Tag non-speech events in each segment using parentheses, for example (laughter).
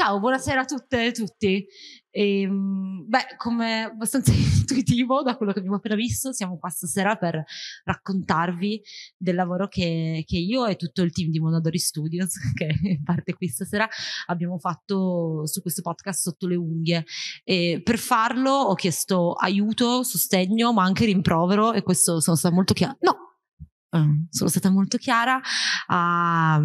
Ciao, buonasera a tutte e a tutti. E, ehm, beh, come abbastanza (laughs) intuitivo da quello che abbiamo appena visto, siamo qua stasera per raccontarvi del lavoro che, che io e tutto il team di Mondadori Studios, (laughs) che parte qui stasera, abbiamo fatto su questo podcast sotto le unghie. E per farlo ho chiesto aiuto, sostegno, ma anche rimprovero e questo sono stata molto chiara. No, ehm, sono stata molto chiara a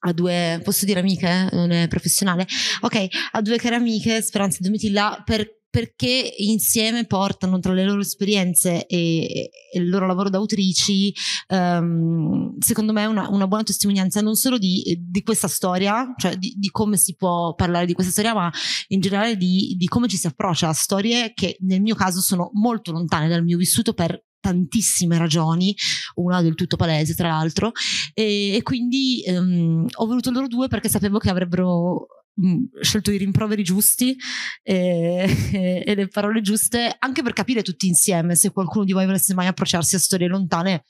a due, posso dire amiche, non è professionale, ok, a due care amiche, Speranza e Domitilla, per perché insieme portano tra le loro esperienze e, e il loro lavoro da autrici, um, secondo me, una, una, buona testimonianza non solo di, di questa storia, cioè di, di, come si può parlare di questa storia, ma in generale di, di come ci si approccia a storie che nel mio caso sono molto lontane dal mio vissuto per tantissime ragioni, una del tutto palese tra l'altro, e, e quindi ehm, ho voluto loro due perché sapevo che avrebbero mm, scelto i rimproveri giusti e, e, (laughs) e, le parole giuste anche per capire tutti insieme se qualcuno di voi volesse mai approcciarsi a storie lontane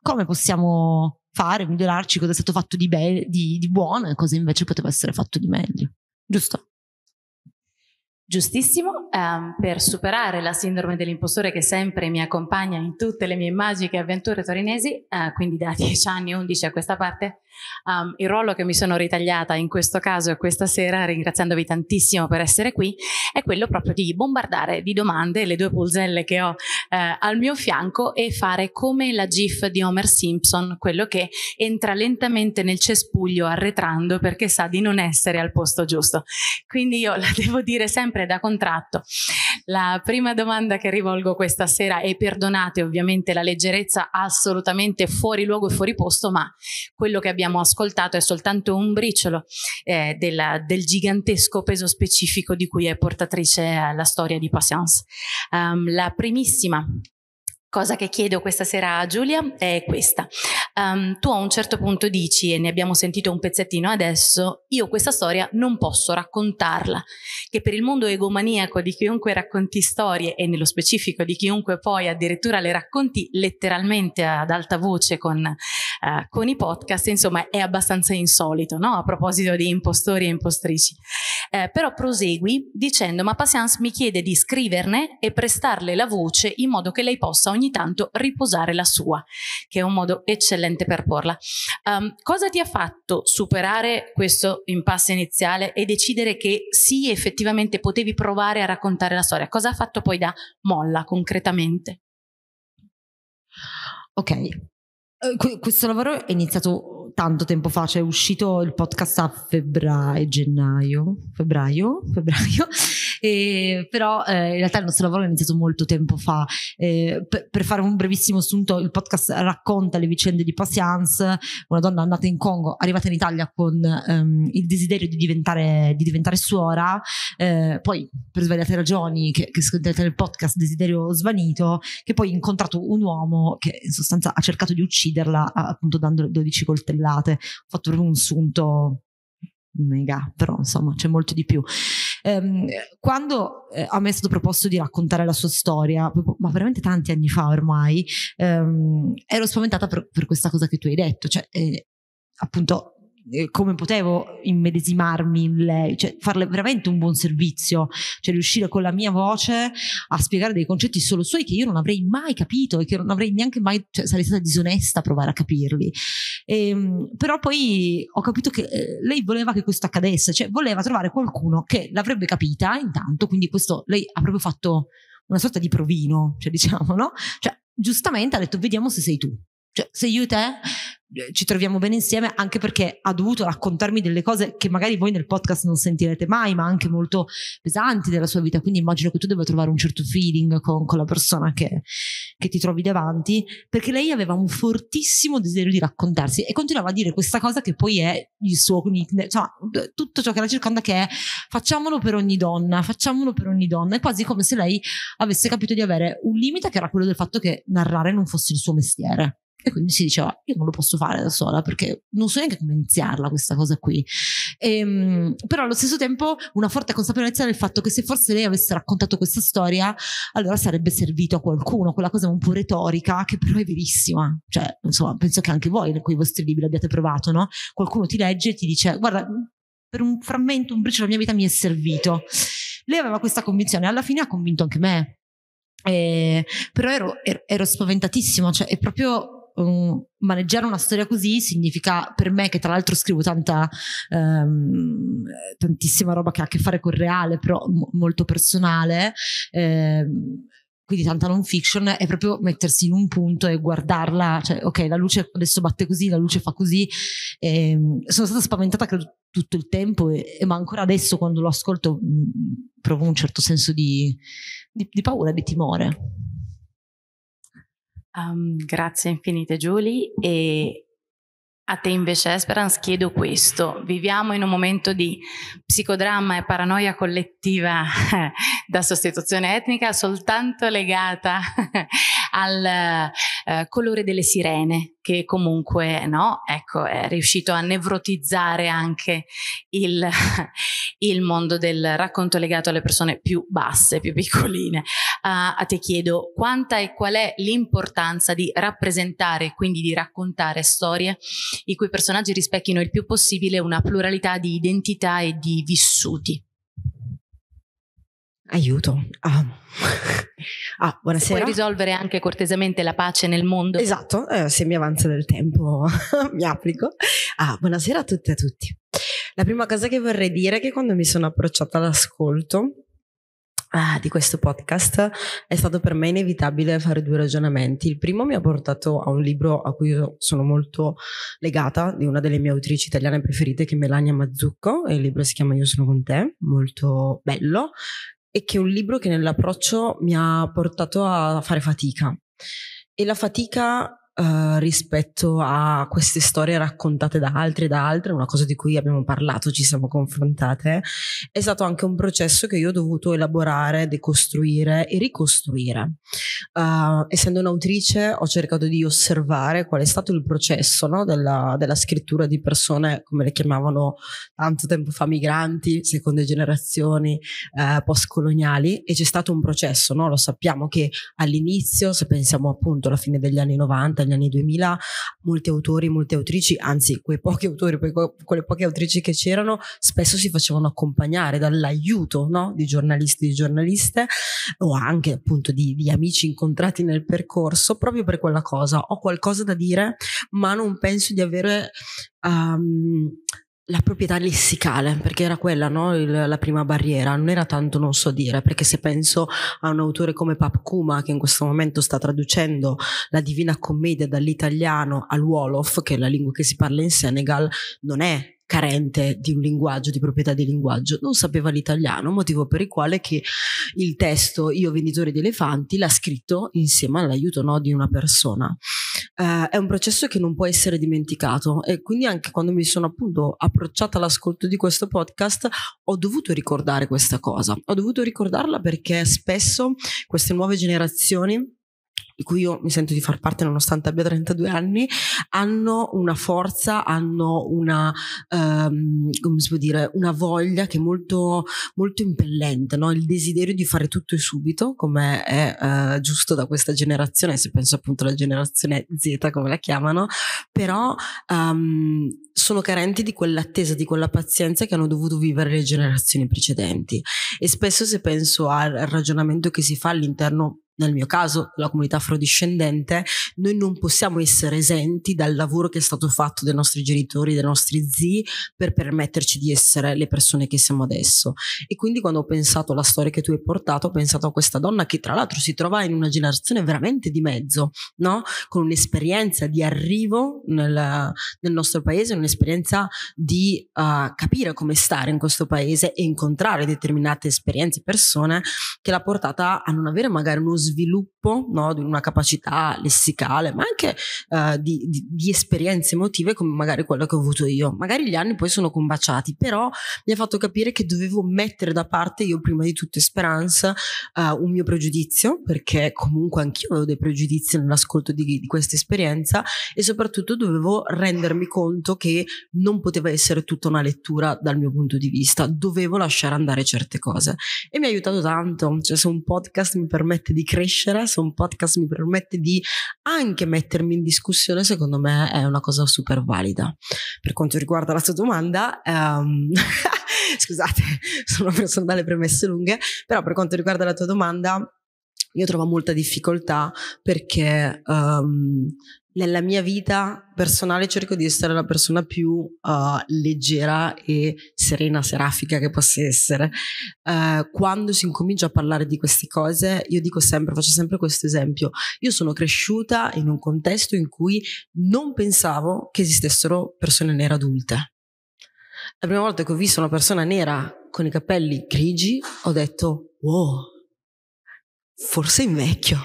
come possiamo fare, migliorarci, cosa è stato fatto di, be- di, di buono e cosa invece poteva essere fatto di meglio. Giusto? giustissimo, um, per superare la sindrome dell'impostore che sempre mi accompagna in tutte le mie magiche avventure torinesi, uh, quindi da 10 (laughs) anni, 11 a questa parte, Um, il ruolo che mi sono ritagliata in questo caso e questa sera, ringraziandovi tantissimo per essere qui, è quello proprio di bombardare di domande le due pulzelle che ho eh, al mio fianco e fare come la GIF di Homer Simpson, quello che entra lentamente nel cespuglio arretrando perché sa di non essere al posto giusto. Quindi io la (laughs) devo dire sempre da contratto. La prima domanda che rivolgo questa sera, e perdonate ovviamente la leggerezza assolutamente fuori luogo e fuori posto, ma quello che abbiamo abbiamo ascoltato è soltanto un briciolo eh, della, del gigantesco peso specifico di cui è portatrice la storia di Patience. Um, la primissima cosa che chiedo questa sera a Giulia è questa. Um, tu a un certo punto dici, e ne abbiamo sentito un pezzettino adesso, io questa storia non posso raccontarla, che per il mondo egomaniaco di chiunque racconti storie e nello specifico di chiunque poi addirittura le racconti letteralmente ad alta voce con eh, con i podcast, insomma è abbastanza insolito, no? a proposito di impostori e impostrici. Eh, però prosegui dicendo ma Patience mi chiede di scriverne e prestarle la voce in modo che lei possa ogni tanto riposare la sua, che è un modo eccellente per porla. Um, cosa ti ha fatto superare questo impasse iniziale e decidere che sì, effettivamente potevi provare a raccontare la storia? Cosa ha fatto poi da molla concretamente? Ok, eh, questo lavoro è iniziato tanto tempo fa, cioè è uscito il podcast a febbraio, gennaio, febbraio, (laughs) febbraio, e, però eh, in realtà il nostro lavoro è iniziato molto tempo fa. Eh, per, per, fare un brevissimo assunto, il podcast racconta le vicende di Patience, una donna nata in Congo, arrivata in Italia con ehm, il desiderio di diventare, di diventare suora, eh, poi per svariate ragioni che, che ascoltate nel podcast Desiderio Svanito, che poi ha incontrato un uomo che in sostanza ha cercato di ucciderla appunto dando 12 coltellate cartellate. Ho fatto proprio un sunto mega, però insomma c'è molto di più. Ehm, quando eh, a me è stato proposto di raccontare la sua storia, ma veramente tanti anni fa ormai, ehm, ero spaventata per, per, questa cosa che tu hai detto, cioè eh, appunto eh, come potevo immedesimarmi in lei, cioè farle veramente un buon servizio, cioè riuscire con la mia voce a spiegare dei concetti solo suoi che io non avrei mai capito e che non avrei neanche mai, cioè sarei stata disonesta a provare a capirli. E, ehm, però poi ho capito che eh, lei voleva che questo accadesse, cioè voleva trovare qualcuno che l'avrebbe capita intanto, quindi questo lei ha proprio fatto una sorta di provino, cioè diciamo, no? Cioè giustamente ha detto vediamo se sei tu. Cioè, se io e te eh, ci troviamo bene insieme anche perché ha dovuto raccontarmi delle cose che magari voi nel podcast non sentirete mai, ma anche molto pesanti della sua vita. Quindi immagino che tu debba trovare un certo feeling con, con la persona che, che, ti trovi davanti, perché lei aveva un fortissimo desiderio di raccontarsi e continuava a dire questa cosa che poi è il suo nickname, cioè, tutto ciò che la circonda che è facciamolo per ogni donna, facciamolo per ogni donna. È quasi come se lei avesse capito di avere un limite che era quello del fatto che narrare non fosse il suo mestiere. E quindi si diceva, io non lo posso fare fare da sola perché non so neanche come iniziarla questa cosa qui. E, ehm, però allo stesso tempo una forte consapevolezza del fatto che se forse lei avesse raccontato questa storia, allora sarebbe servito a qualcuno, quella cosa un po' retorica che però è verissima. Cioè, insomma, penso che anche voi con i vostri libri l'abbiate provato, no? Qualcuno ti legge e ti dice guarda, per un frammento, un briciolo della mia vita mi è servito. Lei aveva questa convinzione, alla fine ha convinto anche me. Eh, però ero, er, ero, ero spaventatissima, cioè è proprio uh, maneggiare una storia così significa per me che tra l'altro scrivo tanta um, tantissima roba che ha a che fare con il reale però m- molto personale eh, quindi tanta non fiction è proprio mettersi in un punto e guardarla, cioè ok la luce adesso batte così, la luce fa così, e, ehm, sono stata spaventata credo tutto il tempo, e, e, ma ancora adesso quando lo ascolto mh, provo un certo senso di, di, di paura, di timore. Um, grazie infinite Julie e a te invece Esperance chiedo questo, viviamo in un momento di psicodramma e paranoia collettiva (laughs) da sostituzione etnica soltanto legata (laughs) al eh, colore delle sirene che comunque no, ecco, è riuscito a nevrotizzare anche il, (laughs) il, mondo del racconto legato alle persone più basse, più piccoline. Uh, te chiedo quanta e qual è l'importanza di rappresentare, quindi di raccontare storie i cui personaggi rispecchino il più possibile una pluralità di identità e di vissuti aiuto. Ah. ah, ah buonasera. Puoi risolvere anche cortesemente la pace nel mondo. Esatto, eh, se mi avanza del tempo (laughs) mi applico. Ah, buonasera a tutte e a tutti. La prima cosa che vorrei dire è che quando mi sono approcciata all'ascolto ah, di questo podcast è stato per me inevitabile fare due ragionamenti. Il primo mi ha portato a un libro a cui sono molto legata, di una delle mie autrici italiane preferite che è Melania Mazzucco, il libro si chiama Io sono con te, molto bello, e che è un libro che nell'approccio mi ha portato a fare fatica. E la fatica Uh, rispetto a queste storie raccontate da altri e da altre, una cosa di cui abbiamo parlato, ci siamo confrontate, è stato anche un processo che io ho dovuto elaborare, decostruire e ricostruire. Uh, essendo un'autrice ho cercato di osservare qual è stato il processo no, della, della, scrittura di persone, come le chiamavano tanto tempo fa, migranti, seconde generazioni, uh, postcoloniali, e c'è stato un processo, no? lo sappiamo che all'inizio, se pensiamo appunto alla fine degli anni 90, negli anni 2000 molti autori, molte autrici, anzi quei pochi autori, quelle poche autrici che c'erano, spesso si facevano accompagnare dall'aiuto no? di giornalisti, e giornaliste o anche appunto di, di amici incontrati nel percorso proprio per quella cosa. Ho qualcosa da dire, ma non penso di avere... Um, la proprietà lessicale, perché era quella no? Il, la prima barriera, non era tanto non so dire, perché se penso a un autore come Pap Kuma, che in questo momento sta traducendo la Divina Commedia dall'italiano al Wolof, che è la lingua che si parla in Senegal, non è carente di un linguaggio, di proprietà di linguaggio, non sapeva l'italiano, motivo per il quale che il testo Io venditore di elefanti l'ha scritto insieme all'aiuto no, di una persona eh, è un processo che non può essere dimenticato e quindi anche quando mi sono appunto approcciata all'ascolto di questo podcast ho dovuto ricordare questa cosa, ho dovuto ricordarla perché spesso queste nuove generazioni di cui io mi sento di far parte nonostante abbia 32 anni, hanno una forza, hanno una, um, come si può dire, una voglia che è molto, molto impellente, no? il desiderio di fare tutto e subito, come è uh, giusto da questa generazione, se penso appunto alla generazione Z, come la chiamano, però um, sono carenti di quell'attesa, di quella pazienza che hanno dovuto vivere le generazioni precedenti. E spesso se penso al ragionamento che si fa all'interno nel mio caso la comunità afrodiscendente, noi non possiamo essere esenti dal lavoro che è stato fatto dai nostri genitori, dai nostri zii, per permetterci di essere le persone che siamo adesso. E quindi quando ho pensato alla storia che tu hai portato, ho pensato a questa donna che tra l'altro si trova in una generazione veramente di mezzo, no? con un'esperienza di arrivo nel, nel nostro paese, un'esperienza di uh, capire come stare in questo paese e incontrare determinate esperienze, persone che l'ha portata a non avere magari uno sviluppo no, di una capacità lessicale, ma anche uh, di, di, di, esperienze emotive come magari quella che ho avuto io. Magari gli anni poi sono combaciati, però mi ha fatto capire che dovevo mettere da parte io prima di tutto speranza uh, un mio pregiudizio, perché comunque anch'io avevo dei pregiudizi nell'ascolto di, di questa esperienza e soprattutto dovevo rendermi conto che non poteva essere tutta una lettura dal mio punto di vista, dovevo lasciare andare certe cose e mi ha aiutato tanto, cioè se un podcast mi permette di crescere, se un podcast mi permette di anche mettermi in discussione, secondo me è una cosa super valida. Per quanto riguarda la tua domanda, um, (laughs) scusate, (laughs) sono una persona dalle premesse lunghe, però per quanto riguarda la tua domanda, io trovo molta difficoltà perché um, nella mia vita personale cerco di essere la persona più uh, leggera e serena, serafica che possa essere. Uh, quando si incomincia a parlare di queste cose, io dico sempre, faccio sempre questo esempio, io sono cresciuta in un contesto in cui non pensavo che esistessero persone nere adulte. La prima volta che ho visto una persona nera con i capelli grigi, ho detto, wow forse invecchio.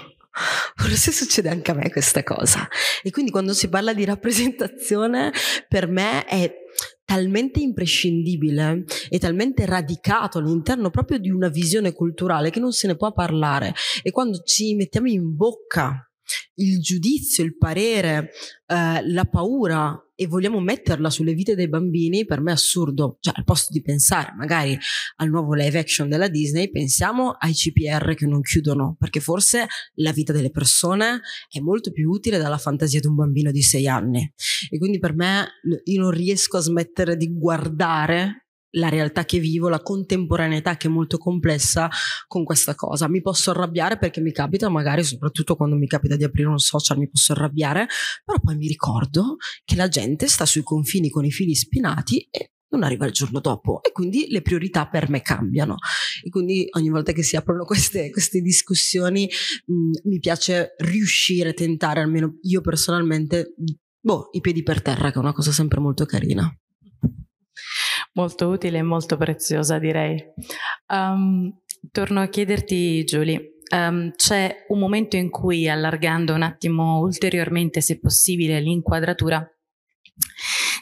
Forse succede anche a me questa cosa. E quindi quando si parla di rappresentazione, per me è talmente imprescindibile e talmente radicato all'interno proprio di una visione culturale che non se ne può parlare. E quando ci mettiamo in bocca il giudizio, il parere, eh, la paura e vogliamo metterla sulle vite dei bambini, per me è assurdo. Cioè, al posto di pensare magari al nuovo live action della Disney, pensiamo ai CPR che non chiudono, perché forse la vita delle persone è molto più utile dalla fantasia di un bambino di sei anni. E quindi per me io non riesco a smettere di guardare la realtà che vivo, la contemporaneità che è molto complessa con questa cosa. Mi posso arrabbiare perché mi capita, magari soprattutto quando mi capita di aprire un social, mi posso arrabbiare, però poi mi ricordo che la gente sta sui confini con i fili spinati e non arriva il giorno dopo e quindi le priorità per me cambiano e quindi ogni volta che si aprono queste, queste discussioni mh, mm, mi piace riuscire tentare almeno io personalmente boh, i piedi per terra che è una cosa sempre molto carina molto utile e molto preziosa direi. Um, torno a chiederti Giulia. um, ehm, c'è un momento in cui allargando un attimo ulteriormente se possibile l'inquadratura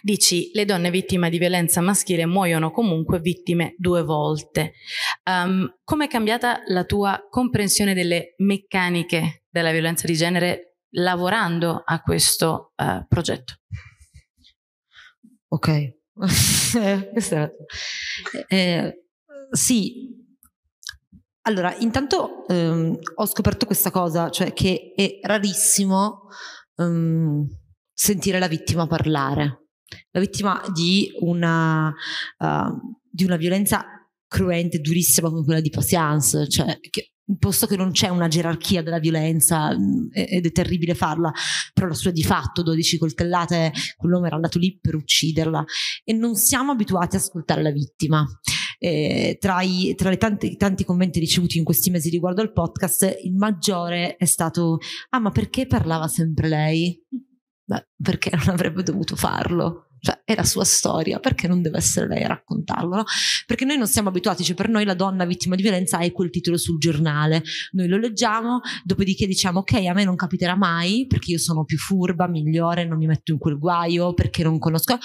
Dici, le donne vittime di violenza maschile muoiono comunque vittime due volte. Um, ehm, Come è cambiata la tua comprensione delle meccaniche della violenza di genere lavorando a questo uh, progetto? Ok, eh, eh, sì, allora intanto ehm, ho scoperto questa cosa, cioè che è rarissimo ehm, sentire la vittima parlare, la vittima di una, uh, di una violenza cruente, durissima come quella di Patience, cioè che posto che non c'è una gerarchia della violenza mm, ed è terribile farla, però la sua di fatto 12 coltellate, quell'uomo era andato lì per ucciderla e non siamo abituati ad ascoltare la vittima. Eh, tra, i, tra tanti, i, tanti, commenti ricevuti in questi mesi riguardo al podcast, il maggiore è stato: Ah, ma perché parlava sempre lei? Beh, perché non avrebbe dovuto farlo cioè è la sua storia, perché non deve essere lei a raccontarlo? No? Perché noi non siamo abituati, cioè per noi la donna vittima di violenza è quel titolo sul giornale, noi lo leggiamo, dopodiché diciamo ok a me non capiterà mai perché io sono più furba, migliore, non mi metto in quel guaio, perché non conosco...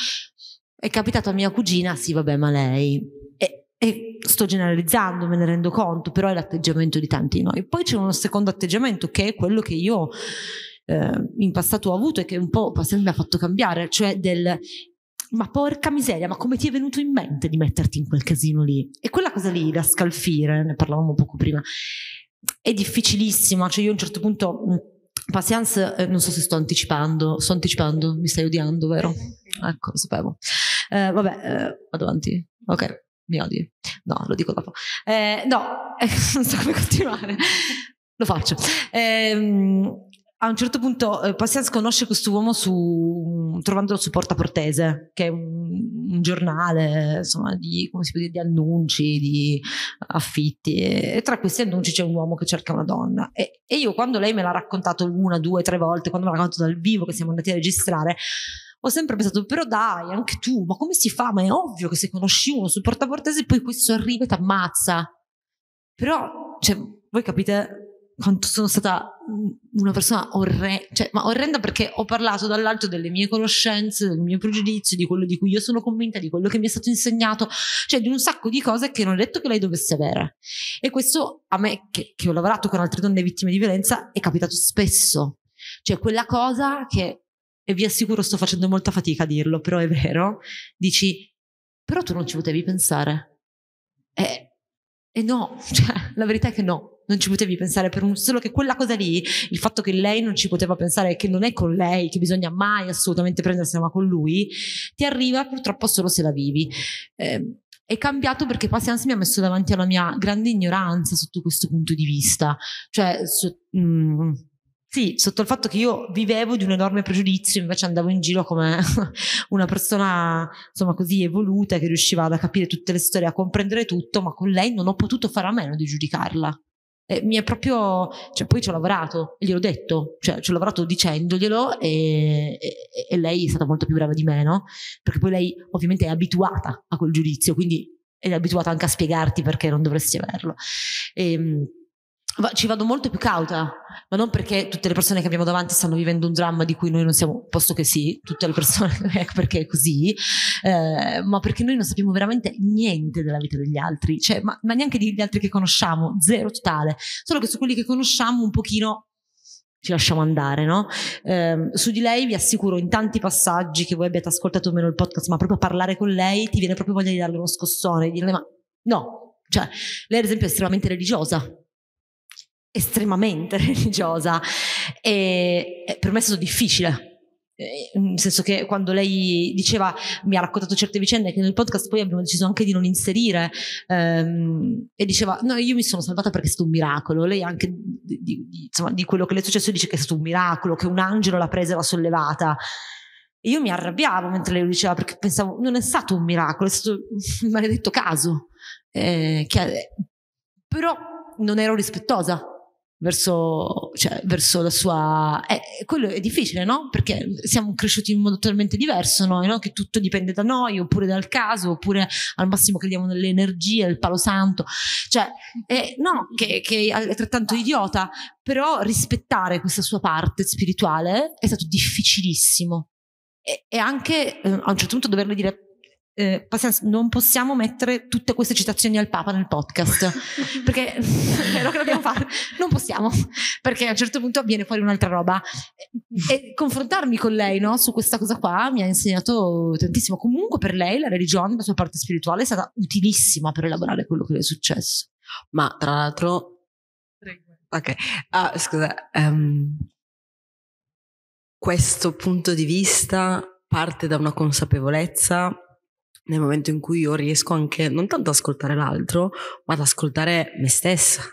È capitato a mia cugina, sì vabbè ma lei... E, e sto generalizzando, me ne rendo conto, però è l'atteggiamento di tanti di noi. Poi c'è uno secondo atteggiamento che è quello che io eh, in passato ho avuto e che un po' mi ha fatto cambiare, cioè del ma porca miseria, ma come ti è venuto in mente di metterti in quel casino lì? E quella cosa lì da scalfire, ne parlavamo poco prima, è difficilissima, cioè io a un certo punto... Mm, Patience, eh, non so se sto anticipando, sto anticipando, mi stai odiando, vero? Ecco, lo sapevo. Eh, vabbè, eh, vado avanti. Ok, mi odi. No, lo dico dopo. Eh, no, (laughs) non so come continuare. lo faccio. Eh, a un certo punto eh, Pazienza conosce quest'uomo su, mm, trovandolo su Porta Portese, che è un, un giornale insomma, di, dire, di, annunci, di affitti. E, e, tra questi annunci c'è un uomo che cerca una donna. E, e io quando lei me l'ha raccontato una, due, tre volte, quando me l'ha raccontato dal vivo che siamo andati a registrare, ho sempre pensato, però dai, anche tu, ma come si fa? Ma è ovvio che se conosci uno su Porta Portese poi questo arriva e ti ammazza. Però, cioè, voi capite quanto sono stata una persona orrenda, cioè, ma orrenda perché ho parlato dall'alto delle mie conoscenze, del mio pregiudizio, di quello di cui io sono convinta, di quello che mi è stato insegnato, cioè di un sacco di cose che non ho detto che lei dovesse avere. E questo a me, che, che ho lavorato con altre donne vittime di violenza, è capitato spesso. Cioè quella cosa che, e vi assicuro sto facendo molta fatica a dirlo, però è vero, dici, però tu non ci potevi pensare. Eh, e no, (laughs) cioè, la verità è che no, non ci potevi pensare per un solo che quella cosa lì, il fatto che lei non ci poteva pensare, che non è con lei, che bisogna mai assolutamente prendersela con lui, ti arriva purtroppo solo se la vivi. Eh, è cambiato perché Patience mi ha messo davanti alla mia grande ignoranza sotto questo punto di vista, cioè so, mh, mm, sì, sotto il fatto che io vivevo di un enorme pregiudizio, invece andavo in giro come (laughs) una persona, insomma, così evoluta che riusciva ad capire tutte le storie, a comprendere tutto, ma con lei non ho potuto fare a meno di giudicarla. E mi è proprio, cioè, poi ci ho lavorato, gliel'ho detto, cioè, ci ho lavorato dicendoglielo e, e, e lei è stata molto più brava di me, no? Perché poi lei ovviamente è abituata a quel giudizio, quindi è abituata anche a spiegarti perché non dovresti averlo. E, ehm, ci vado molto più cauta, ma non perché tutte le persone che abbiamo davanti stanno vivendo un dramma di cui noi non siamo, posto che sì, tutte le persone, (laughs) ecco perché è così, eh, ma perché noi non sappiamo veramente niente della vita degli altri, cioè, ma, ma, neanche degli altri che conosciamo, zero totale, solo che su quelli che conosciamo un pochino ci lasciamo andare, no? Eh, su di lei vi assicuro in tanti passaggi che voi abbiate ascoltato o meno il podcast, ma proprio parlare con lei ti viene proprio voglia di darle uno scossone, di dirle ma no, cioè lei ad esempio è estremamente religiosa, estremamente (laughs) religiosa e per me è stato difficile nel senso che quando lei diceva mi ha raccontato certe vicende che nel podcast poi abbiamo deciso anche di non inserire ehm, e diceva no io mi sono salvata perché è stato un miracolo lei anche di, di, insomma, di quello che le è successo dice che è stato un miracolo che un angelo l'ha presa e l'ha sollevata e io mi arrabbiavo mentre lei lo diceva perché pensavo non è stato un miracolo è stato un maledetto caso eh, che, però non ero rispettosa verso, cioè, verso la sua... Eh, quello è difficile, no? Perché siamo cresciuti in modo totalmente diverso noi, no? Che tutto dipende da noi, oppure dal caso, oppure al massimo crediamo nelle energie, il palo santo. Cioè, eh, no, che, che è altrettanto idiota, però rispettare questa sua parte spirituale è stato difficilissimo e, anche eh, a un certo punto doverle dire eh, non possiamo mettere tutte queste citazioni al Papa nel podcast (laughs) perché (laughs) è quello che dobbiamo fare non possiamo perché a un certo punto avviene fuori un'altra roba e, e confrontarmi con lei no, su questa cosa qua mi ha insegnato tantissimo comunque per lei la religione la sua parte spirituale è stata utilissima per elaborare quello che le è successo ma tra l'altro ok ah, scusa um, questo punto di vista parte da una consapevolezza nel momento in cui io riesco anche non tanto ad ascoltare l'altro, ma ad ascoltare me stessa.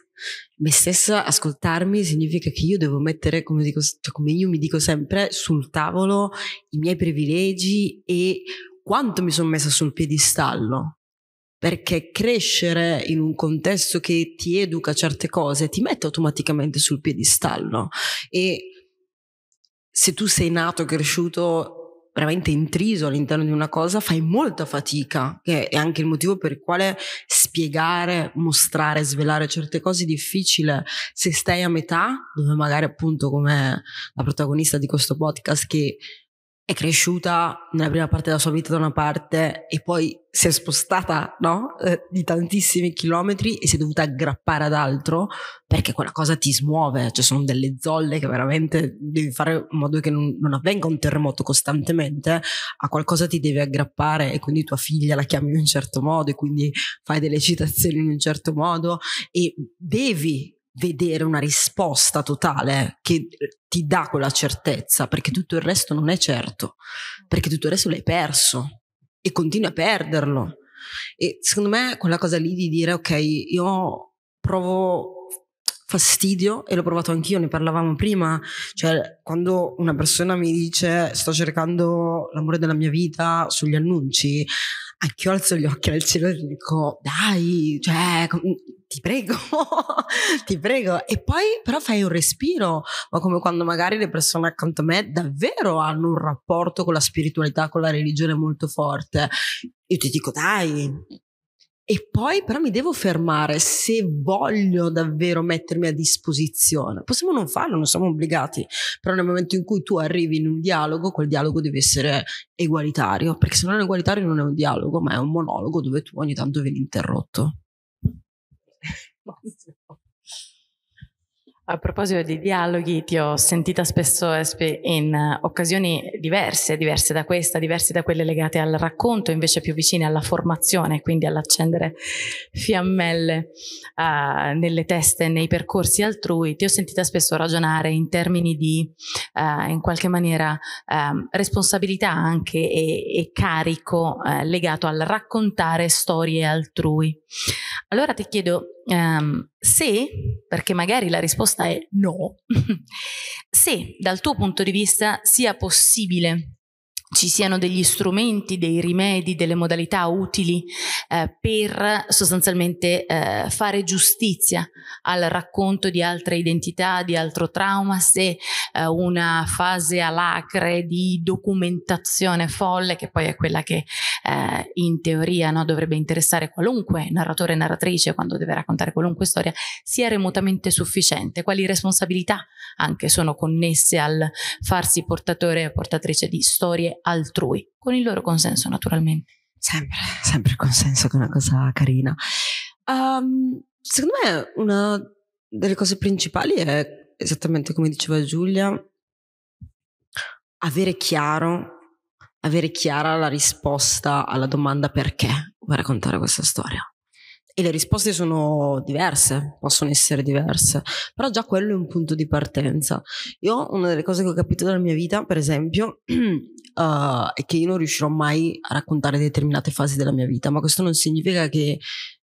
Me stessa ascoltarmi significa che io devo mettere, come, dico, cioè come io mi dico sempre, sul tavolo i miei privilegi e quanto mi sono messa sul piedistallo. Perché crescere in un contesto che ti educa certe cose ti mette automaticamente sul piedistallo. E se tu sei nato, cresciuto veramente intriso all'interno di una cosa, fai molta fatica, che è anche il motivo per il quale spiegare, mostrare, svelare certe cose è difficile se stai a metà, dove magari appunto come la protagonista di questo podcast che è cresciuta nella prima parte della sua vita da una parte e poi si è spostata no? eh, di tantissimi chilometri e si è dovuta aggrappare ad altro perché quella cosa ti smuove, cioè sono delle zolle che veramente devi fare in modo che non, non avvenga un terremoto costantemente, a qualcosa ti devi aggrappare e quindi tua figlia la chiami in un certo modo e quindi fai delle citazioni in un certo modo e devi vedere una risposta totale che eh, ti dà quella certezza, perché tutto il resto non è certo, perché tutto il resto l'hai perso e continui a perderlo. E secondo me quella cosa lì di dire ok, io provo fastidio e l'ho provato anch'io, ne parlavamo prima, cioè quando una persona mi dice sto cercando l'amore della mia vita sugli annunci, anch'io alzo gli occhi al cielo e dico dai, cioè ti prego, (laughs) ti prego. E poi però fai un respiro, ma come quando magari le persone accanto a me davvero hanno un rapporto con la spiritualità, con la religione molto forte. Io ti dico dai. E poi però mi devo fermare se voglio davvero mettermi a disposizione. Possiamo non farlo, non siamo obbligati, però nel momento in cui tu arrivi in un dialogo, quel dialogo deve essere egualitario, perché se non è egualitario non è un dialogo, ma è un monologo dove tu ogni tanto vieni interrotto. A proposito dei dialoghi, ti ho sentita spesso in eh, occasioni diverse, diverse da questa, diverse da quelle legate al racconto, invece più vicine alla formazione, quindi all'accendere fiammelle uh, nelle teste e nei percorsi altrui. Ti ho sentita spesso ragionare in termini di, uh, in qualche maniera, um, responsabilità anche e, e carico uh, legato al raccontare storie altrui. Allora ti chiedo um, se, perché magari la risposta è no, (laughs) se dal tuo punto di vista sia possibile ci siano degli strumenti, dei rimedi, delle modalità utili eh, per sostanzialmente eh, fare giustizia al racconto di altre identità, di altro trauma, se eh, una fase alacre di documentazione folle, che poi è quella che eh, in teoria no, dovrebbe interessare qualunque narratore e narratrice quando deve raccontare qualunque storia, sia remotamente sufficiente, quali responsabilità anche sono connesse al farsi portatore o portatrice di storie altrui, con il loro consenso naturalmente. Sempre, sempre il consenso che è una cosa carina. Um, secondo me una delle cose principali è, esattamente come diceva Giulia, avere chiaro, avere chiara la risposta alla domanda perché vuoi raccontare questa storia e le risposte sono diverse, possono essere diverse, però già quello è un punto di partenza. Io una delle cose che ho capito dalla mia vita, per esempio, uh, (clears throat) è che io non riuscirò mai a raccontare determinate fasi della mia vita, ma questo non significa che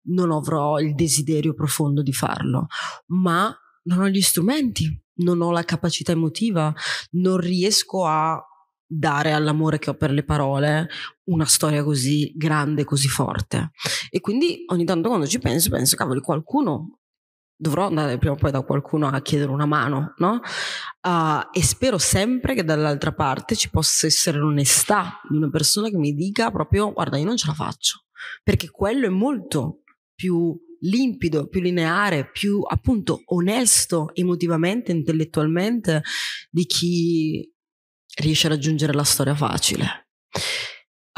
non avrò il desiderio profondo di farlo, ma non ho gli strumenti, non ho la capacità emotiva, non riesco a dare all'amore che ho per le parole una storia così grande, così forte. E quindi ogni tanto quando ci penso, penso, cavoli, qualcuno dovrò andare prima o poi da qualcuno a chiedere una mano, no? Uh, e spero sempre che dall'altra parte ci possa essere l'onestà di una persona che mi dica proprio guarda, io non ce la faccio, perché quello è molto più limpido, più lineare, più appunto onesto emotivamente, intellettualmente di chi riesce a raggiungere la storia facile.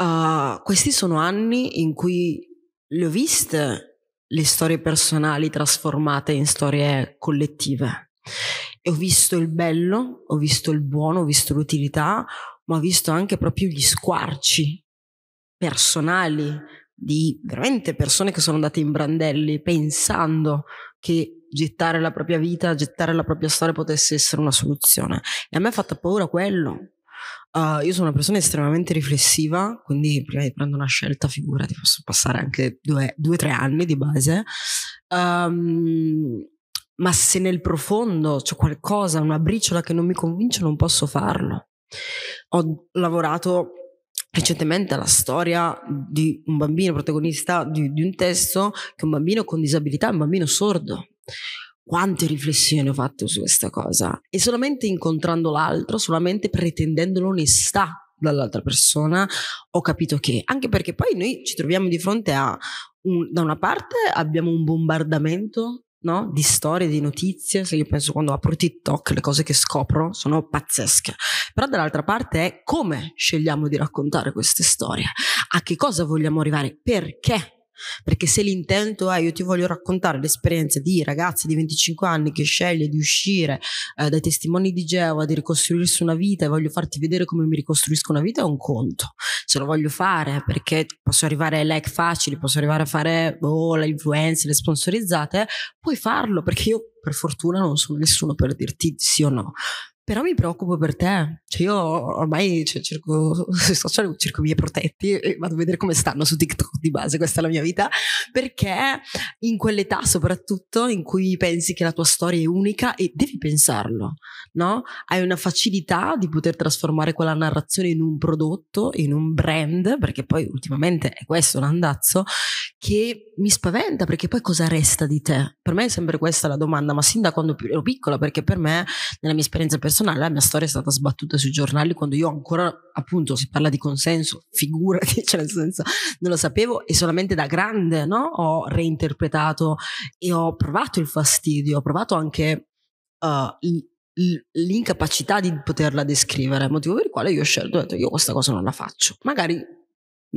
Uh, questi sono anni in cui le ho viste le storie personali trasformate in storie collettive. E ho visto il bello, ho visto il buono, ho visto l'utilità, ma ho visto anche proprio gli squarci personali di veramente persone che sono andate in brandelli pensando che gettare la propria vita, gettare la propria storia potesse essere una soluzione. E a me ha fatto paura quello. Uh, io sono una persona estremamente riflessiva, quindi prima di prendere una scelta, figurati, posso passare anche due o tre anni di base. Um, ma se nel profondo c'è qualcosa, una briciola che non mi convince, non posso farlo. Ho lavorato recentemente la storia di un bambino protagonista di, di un testo che è un bambino con disabilità, un bambino sordo quante riflessioni ho fatto su questa cosa e solamente incontrando l'altro, solamente pretendendo l'onestà dall'altra persona, ho capito che anche perché poi noi ci troviamo di fronte a un, da una parte abbiamo un bombardamento no? di storie, di notizie. Se io penso quando apro TikTok, le cose che scopro sono pazzesche. Però dall'altra parte è come scegliamo di raccontare queste storie, a che cosa vogliamo arrivare, perché perché se l'intento è io ti voglio raccontare l'esperienza di ragazzi di 25 anni che sceglie di uscire eh, dai testimoni di Geova, di ricostruirsi una vita e voglio farti vedere come mi ricostruisco una vita è un conto. Se lo voglio fare perché posso arrivare ai like facili, posso arrivare a fare oh, le influenze, le sponsorizzate, puoi farlo perché io per fortuna non sono nessuno per dirti sì o no. Però mi preoccupo per te. Cioè io ormai cioè, cerco sui social, cerco i miei protetti e vado a vedere come stanno su TikTok di base, questa è la mia vita, perché in quell'età soprattutto in cui pensi che la tua storia è unica e devi pensarlo, no? Hai una facilità di poter trasformare quella narrazione in un prodotto, in un brand, perché poi ultimamente è questo l'andazzo, che mi spaventa perché poi cosa resta di te? Per me è sempre questa la domanda, ma sin da quando ero piccola, perché per me nella mia esperienza personale personale, la mia storia è stata sbattuta sui giornali quando io ancora, appunto, si parla di consenso, (laughs) figurati, cioè nel senso, non lo sapevo e solamente da grande, no? Ho reinterpretato e ho provato il fastidio, ho provato anche uh, l'incapacità di poterla descrivere, motivo per il quale io ho scelto, ho detto io questa cosa non la faccio. Magari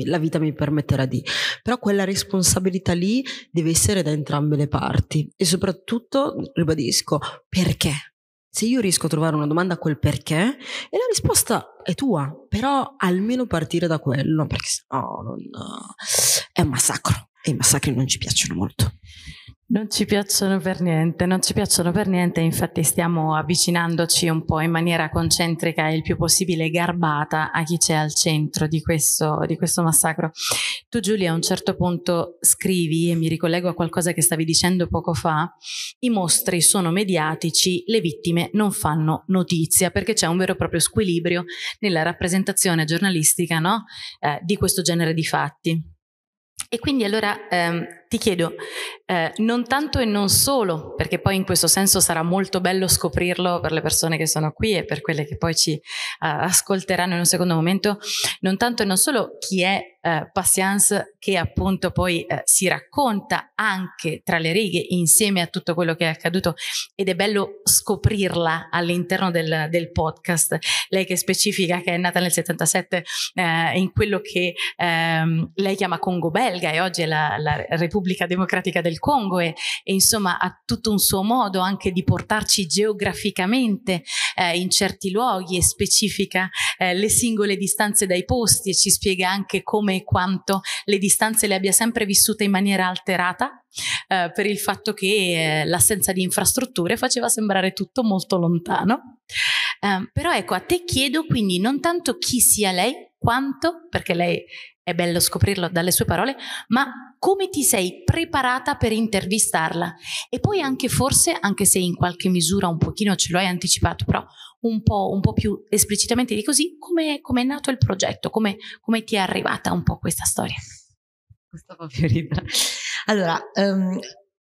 la vita mi permetterà di, però quella responsabilità lì deve essere da entrambe le parti e soprattutto, ribadisco, perché? se io riesco a trovare una domanda a quel perché e la risposta è tua, però almeno partire da quello, perché sennò no, non, eh, è un massacro e i massacri non ci piacciono molto. Non ci piacciono per niente, non ci piacciono per niente, infatti stiamo avvicinandoci un po' in maniera concentrica e il più possibile garbata a chi c'è al centro di questo, di questo massacro. Tu Giulia a un certo punto scrivi, e mi ricollego a qualcosa che stavi dicendo poco fa, i mostri sono mediatici, le vittime non fanno notizia, perché c'è un vero e proprio squilibrio nella rappresentazione giornalistica no? eh, di questo genere di fatti. E quindi allora... Ehm, ti chiedo, eh, non tanto e non solo, perché poi in questo senso sarà molto bello scoprirlo per le persone che sono qui e per quelle che poi ci eh, ascolteranno in un secondo momento, non tanto e non solo chi è eh, Patience che appunto poi eh, si racconta anche tra le righe insieme a tutto quello che è accaduto ed è bello scoprirla all'interno del, del podcast. Lei che specifica che è nata nel 77 eh, in quello che ehm, lei chiama Congo belga e oggi è la, la Repubblica Repubblica Democratica del Congo e, e, insomma ha tutto un suo modo anche di portarci geograficamente eh, in certi luoghi e specifica eh, le singole distanze dai posti e ci spiega anche come e quanto le distanze le abbia sempre vissute in maniera alterata eh, per il fatto che eh, l'assenza di infrastrutture faceva sembrare tutto molto lontano. Eh, però ecco, a te chiedo quindi non tanto chi sia lei, quanto, perché lei è bello scoprirlo dalle sue parole, ma come ti sei preparata per intervistarla e poi anche forse, anche se in qualche misura un pochino ce lo hai anticipato, però un po', un po più esplicitamente di così, come è nato il progetto, come ti è arrivata un po' questa storia? Stavo più ridere. Allora, um, ehm,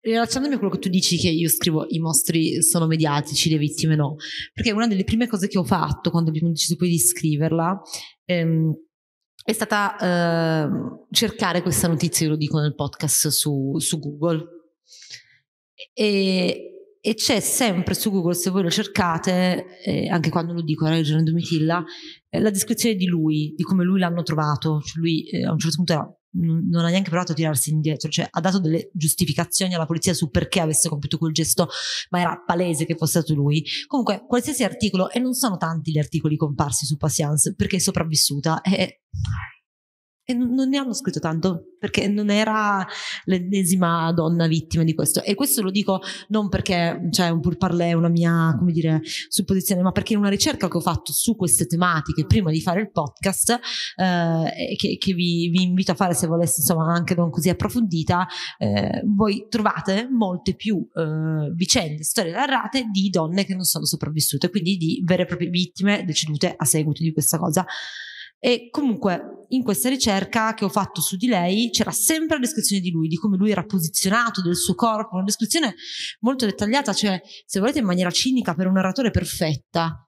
Relazionandomi a quello che tu dici che io scrivo i mostri sono mediatici, le vittime no, perché una delle prime cose che ho fatto quando abbiamo deciso poi di scriverla ehm, è stata eh, cercare questa notizia, io lo dico nel podcast su, su Google. E, e, c'è sempre su Google, se voi lo cercate, eh, anche quando lo dico, era Regione Domitilla, eh, la descrizione di lui, di come lui l'hanno trovato. Cioè lui eh, a un certo punto era non ha neanche provato a tirarsi indietro, cioè ha dato delle giustificazioni alla polizia su perché avesse compiuto quel gesto, ma era palese che fosse stato lui. Comunque, qualsiasi articolo, e non sono tanti gli articoli comparsi su Patience, perché è sopravvissuta, è e non ne hanno scritto tanto perché non era l'ennesima donna vittima di questo e questo lo dico non perché cioè un pur parlare è una mia come dire supposizione ma perché in una ricerca che ho fatto su queste tematiche mm. prima di fare il podcast eh, che, che vi, vi, invito a fare se voleste insomma anche non così approfondita eh, voi trovate molte più eh, vicende storie narrate di donne che non sono sopravvissute quindi di vere e proprie vittime decedute a seguito di questa cosa e comunque in questa ricerca che ho fatto su di lei c'era sempre la descrizione di lui, di come lui era posizionato, del suo corpo, una descrizione molto dettagliata, cioè se volete in maniera cinica per un narratore perfetta.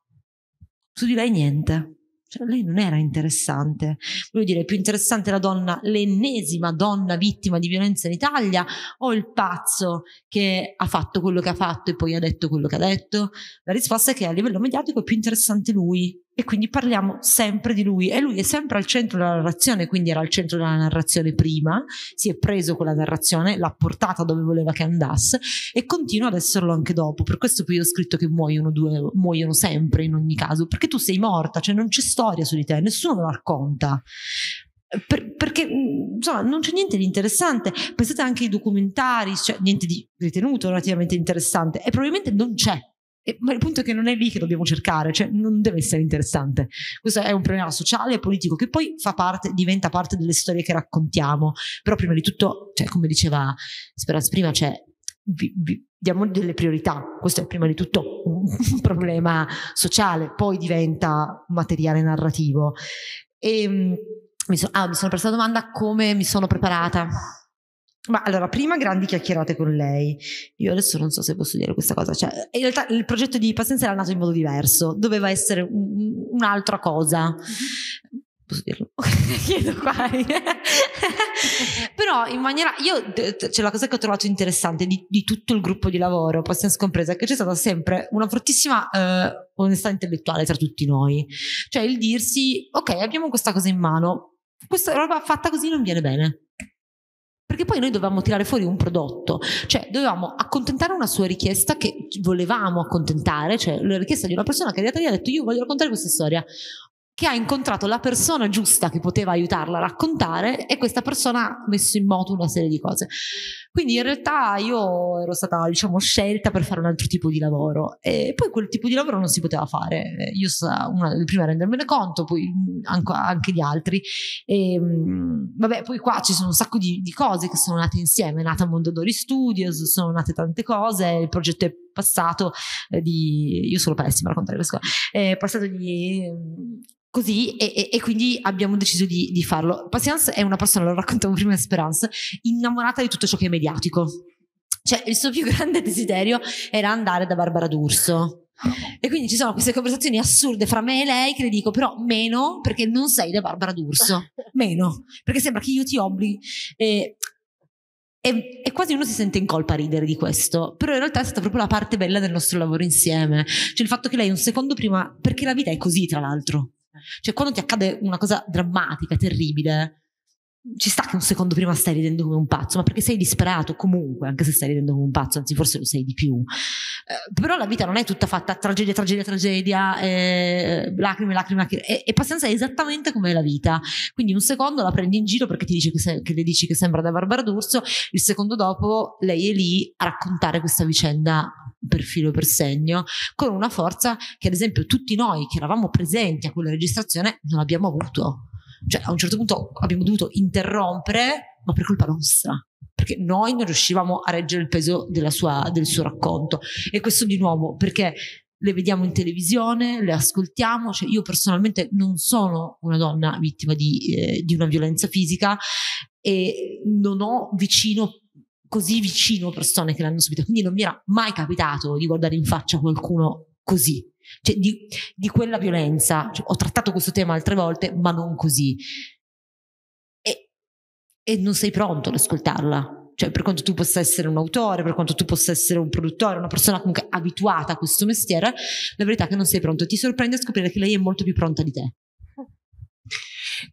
Su di lei niente. Cioè, lei non era interessante. Voglio dire, più interessante la donna, l'ennesima donna vittima di violenza in Italia o il pazzo che ha fatto quello che ha fatto e poi ha detto quello che ha detto? La risposta è che a livello mediatico è più interessante lui e quindi parliamo sempre di lui e lui è sempre al centro della narrazione, quindi era al centro della narrazione prima, si è preso quella narrazione, l'ha portata dove voleva che andasse e continua ad esserlo anche dopo. Per questo poi ho scritto che muoiono due, muoiono sempre in ogni caso, perché tu sei morta, cioè non c'è storia su di te, nessuno lo racconta. Per, perché insomma non c'è niente di interessante pensate anche ai documentari cioè niente di ritenuto relativamente interessante e probabilmente non c'è e, ma il punto è che non è lì che dobbiamo cercare, cioè non deve essere interessante. Questo è un problema sociale e politico che poi fa parte, diventa parte delle storie che raccontiamo. Però prima di tutto, cioè, come diceva Speranza prima, cioè, vi, vi, diamo delle priorità. Questo è prima di tutto un problema sociale, poi diventa materiale narrativo. E, ehm, mi, so, ah, mi sono persa la domanda come mi sono preparata ma allora, prima grandi chiacchierate con lei. Io adesso non so se posso dire questa cosa. Cioè, in realtà il progetto di Pazienza era nato in modo diverso, doveva essere un, un'altra cosa. Posso dirlo? (laughs) Chiedo qua. Però in maniera. Io, cioè, la cosa che ho trovato interessante di, di tutto il gruppo di lavoro, Pazienza compresa, è che c'è stata sempre una fortissima. Eh, onestà intellettuale tra tutti noi cioè il dirsi ok abbiamo questa cosa in mano questa roba fatta così non viene bene perché poi noi dovevamo tirare fuori un prodotto, cioè dovevamo accontentare una sua richiesta che volevamo accontentare, cioè la richiesta di una persona che è arrivata lì ha detto io voglio raccontare questa storia, che ha incontrato la persona giusta che poteva aiutarla a raccontare e questa persona ha messo in moto una serie di cose. Quindi in realtà io ero stata, diciamo, scelta per fare un altro tipo di lavoro e poi quel tipo di lavoro non si poteva fare. Io una delle prime a rendermene conto, poi anche gli altri. E, ehm, vabbè, poi qua ci sono un sacco di, di cose che sono nate insieme, è nata Mondadori Studios, sono nate tante cose, il progetto è passato eh, di... Io sono pessima a raccontare questo qua. Eh, passato di... Mm, così e, e, e quindi abbiamo deciso di, di, farlo. Patience è una persona, lo raccontavo prima Speranza innamorata di tutto ciò che è mediatico. Cioè il suo più (laughs) grande desiderio era andare da Barbara D'Urso. E quindi ci sono queste conversazioni assurde fra me e lei che le dico però meno perché non sei da Barbara D'Urso, (laughs) meno, perché sembra che io ti obblighi. Eh, e, e, quasi uno si sente in colpa a ridere di questo, però in realtà è stata proprio la parte bella del nostro lavoro insieme, cioè il fatto che lei un secondo prima, perché la vita è così tra l'altro, cioè quando ti accade una cosa drammatica, terribile, ci sta che un secondo prima stai ridendo come un pazzo, ma perché sei disperato comunque, anche se stai ridendo come un pazzo, anzi forse lo sei di più. Eh, però la vita non è tutta fatta tragedia, tragedia, tragedia, eh, lacrime, lacrime, lacrime. E, e, pazienza è esattamente come la vita. Quindi un secondo la prendi in giro perché ti dice che, se, che le dici che sembra da Barbara D'Urso, il secondo dopo lei è lì a raccontare questa vicenda per filo per segno, con una forza che ad esempio tutti noi che eravamo presenti a quella registrazione non abbiamo avuto cioè, a un certo punto abbiamo dovuto interrompere, ma per colpa nostra, perché noi non riuscivamo a reggere il peso sua, del suo racconto. E questo di nuovo perché le vediamo in televisione, le ascoltiamo, cioè, io personalmente non sono una donna vittima di, eh, di una violenza fisica e non ho vicino così vicino persone che l'hanno subita, quindi non mi era mai capitato di guardare in faccia qualcuno così cioè di, di, quella violenza. Cioè, ho trattato questo tema altre volte, ma non così. E, e non sei pronto ad ascoltarla. Cioè, per quanto tu possa essere un autore, per quanto tu possa essere un produttore, una persona comunque abituata a questo mestiere, la verità è che non sei pronto. Ti sorprende a scoprire che lei è molto più pronta di te.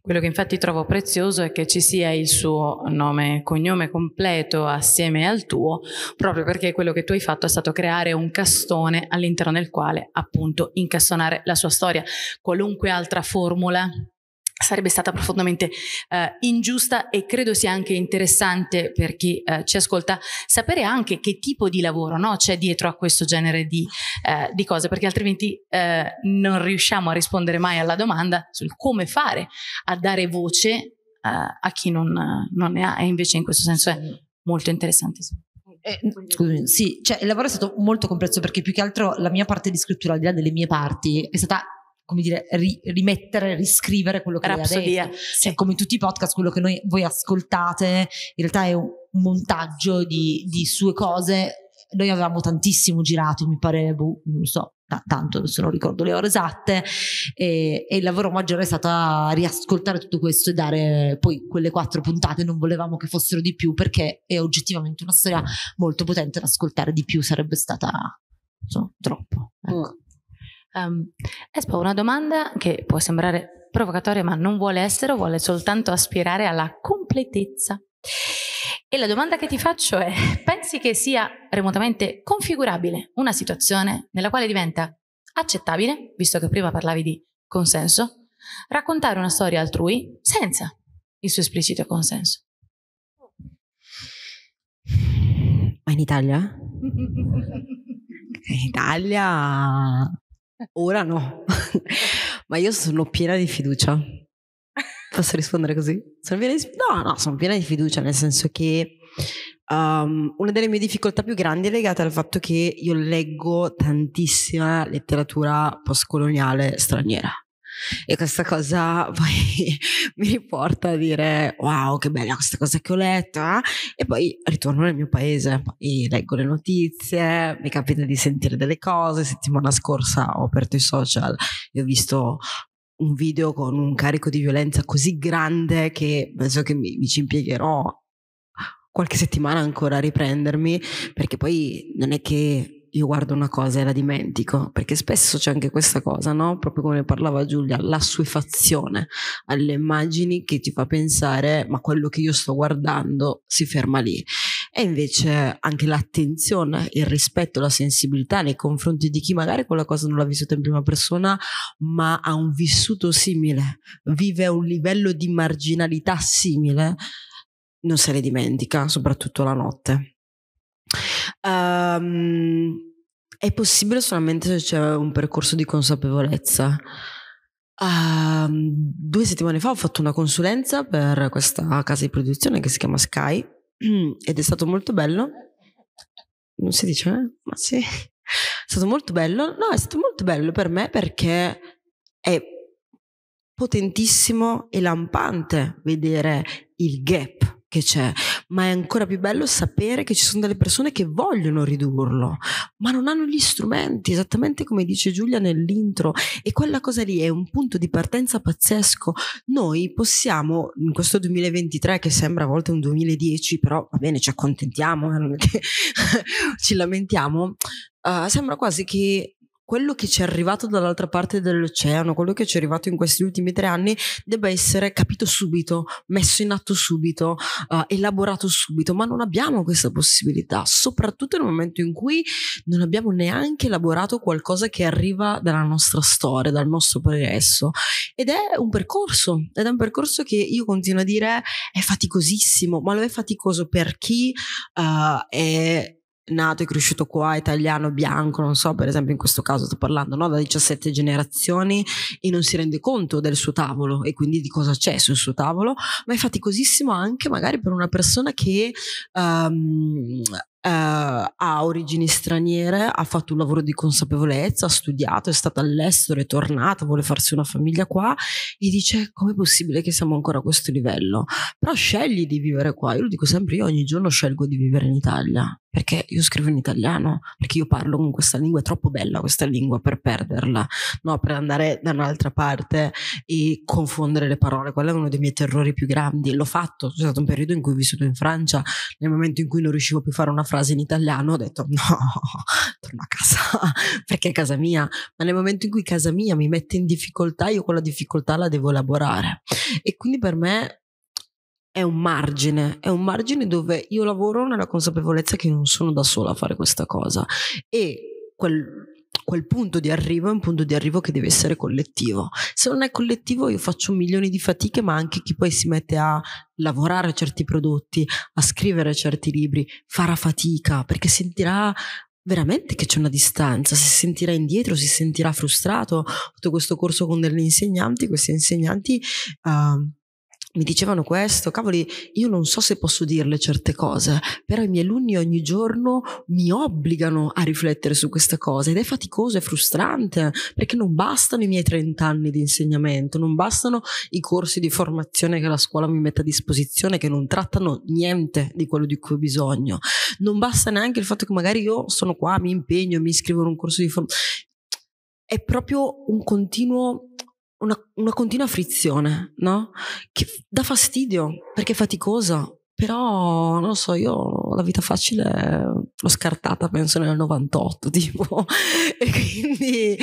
Quello che infatti trovo prezioso è che ci sia il suo nome e cognome completo assieme al tuo, proprio perché quello che tu hai fatto è stato creare un castone all'interno del quale appunto incastonare la sua storia. Qualunque altra formula sarebbe stata profondamente eh, ingiusta e credo sia anche interessante per chi eh, ci ascolta sapere anche che tipo di lavoro no, c'è dietro a questo genere di, eh, di cose perché altrimenti eh, non riusciamo a rispondere mai alla domanda sul come fare a dare voce eh, a chi non, non, ne ha e invece in questo senso è molto interessante. Eh, sì, cioè il lavoro è stato molto complesso perché più che altro la mia parte di scrittura, al di là delle mie parti, è stata come dire, ri, rimettere, riscrivere quello che Rhapsodia, aveva detto. Eh, sì. Come tutti i podcast, quello che noi, voi ascoltate in realtà è un montaggio di, di sue cose. Noi avevamo tantissimo girato, mi pare, boh, non so, tanto se non ricordo le ore esatte e, e, il lavoro maggiore è stato riascoltare tutto questo e dare poi quelle quattro puntate non volevamo che fossero di più perché è oggettivamente una storia molto potente da ascoltare di più sarebbe stata insomma, troppo ecco. mm. Um, ehm, espo una domanda che può sembrare provocatoria, ma non vuole essere, vuole soltanto aspirare alla completezza. E la domanda che ti faccio è, pensi che sia remotamente configurabile una situazione nella quale diventa accettabile, visto che prima parlavi di consenso, raccontare una storia altrui senza il suo esplicito consenso? Ma in Italia? (laughs) in Italia Ora no, (laughs) ma io sono piena di fiducia. Posso rispondere così? Sono piena di, no, no, sono piena di fiducia nel senso che um, una delle mie difficoltà più grandi è legata al fatto che io leggo tantissima letteratura postcoloniale straniera e questa cosa (laughs) poi mi riporta a dire wow che bella questa cosa che ho letto eh? e poi ritorno nel mio paese, poi leggo le notizie, mi capita di sentire delle cose, settimana scorsa ho aperto i social e ho visto un video con un carico di violenza così grande che penso che mi, mi ci impiegherò qualche settimana ancora a riprendermi perché poi non è che io guardo una cosa e la dimentico, perché spesso c'è anche questa cosa, no? Proprio come parlava Giulia, la l'assuefazione alle immagini che ti fa pensare ma quello che io sto guardando si ferma lì. E invece anche l'attenzione, il rispetto, la sensibilità nei confronti di chi magari quella cosa non l'ha vissuta in prima persona, ma ha un vissuto simile, vive a un livello di marginalità simile, non se ne dimentica, soprattutto la notte. Um, è possibile solamente se c'è un percorso di consapevolezza. Uh, due settimane fa ho fatto una consulenza per questa casa di produzione che si chiama Sky (clears throat) ed è stato molto bello. Non si dice, eh? ma sì. (laughs) È stato molto bello. No, è stato molto bello per me perché è potentissimo e lampante vedere il gap che c'è, ma è ancora più bello sapere che ci sono delle persone che vogliono ridurlo, ma non hanno gli strumenti, esattamente come dice Giulia nell'intro, e quella cosa lì è un punto di partenza pazzesco. Noi possiamo, in questo 2023 che sembra a volte un 2010, però va bene, ci accontentiamo, eh, non è che (laughs) ci lamentiamo, uh, sembra quasi che quello che ci è arrivato dall'altra parte dell'oceano, quello che ci è arrivato in questi ultimi tre anni, debba essere capito subito, messo in atto subito, uh, elaborato subito, ma non abbiamo questa possibilità, soprattutto nel momento in cui non abbiamo neanche elaborato qualcosa che arriva dalla nostra storia, dal nostro progresso. Ed è un percorso, ed è un percorso che io continuo a dire è faticosissimo, ma lo è faticoso per chi uh, è nato e cresciuto qua, italiano, bianco, non so, per esempio in questo caso sto parlando no? da 17 generazioni e non si rende conto del suo tavolo e quindi di cosa c'è sul suo tavolo, ma è faticosissimo anche magari per una persona che um, Uh, ha origini straniere, ha fatto un lavoro di consapevolezza, ha studiato, è stata all'estero, è tornata, vuole farsi una famiglia qua e dice com'è possibile che siamo ancora a questo livello? Però scegli di vivere qua, io lo dico sempre, io ogni giorno scelgo di vivere in Italia, perché io scrivo in italiano, perché io parlo con questa lingua, è troppo bella questa lingua per perderla, no? per andare da un'altra parte e confondere le parole. Quello è uno dei miei terrori più grandi. L'ho fatto, c'è stato un periodo in cui ho vissuto in Francia, nel momento in cui non riuscivo più a fare una frase in italiano ho detto no, (laughs) torno a casa (laughs) perché è casa mia, ma nel momento in cui casa mia mi mette in difficoltà, io quella difficoltà la devo elaborare. E quindi per me è un margine, è un margine dove io lavoro nella consapevolezza che non sono da sola a fare questa cosa e quel, quel punto di arrivo è un punto di arrivo che deve essere collettivo. Se non è collettivo io faccio milioni di fatiche, ma anche chi poi si mette a lavorare certi prodotti, a scrivere certi libri, farà fatica perché sentirà veramente che c'è una distanza, si sentirà indietro, si sentirà frustrato. Ho fatto questo corso con degli insegnanti, questi insegnanti... Uh, mi dicevano questo, cavoli, io non so se posso dirle certe cose, però i miei alunni ogni giorno mi obbligano a riflettere su questa cosa ed è faticoso, è frustrante, perché non bastano i miei 30 anni di insegnamento, non bastano i corsi di formazione che la scuola mi mette a disposizione, che non trattano niente di quello di cui ho bisogno, non basta neanche il fatto che magari io sono qua, mi impegno, mi iscrivo in un corso di formazione, è proprio un continuo una, una continua frizione, no? Che dà fastidio perché è faticosa, però non lo so, io la vita facile l'ho scartata penso nel 98 (laughs) tipo e quindi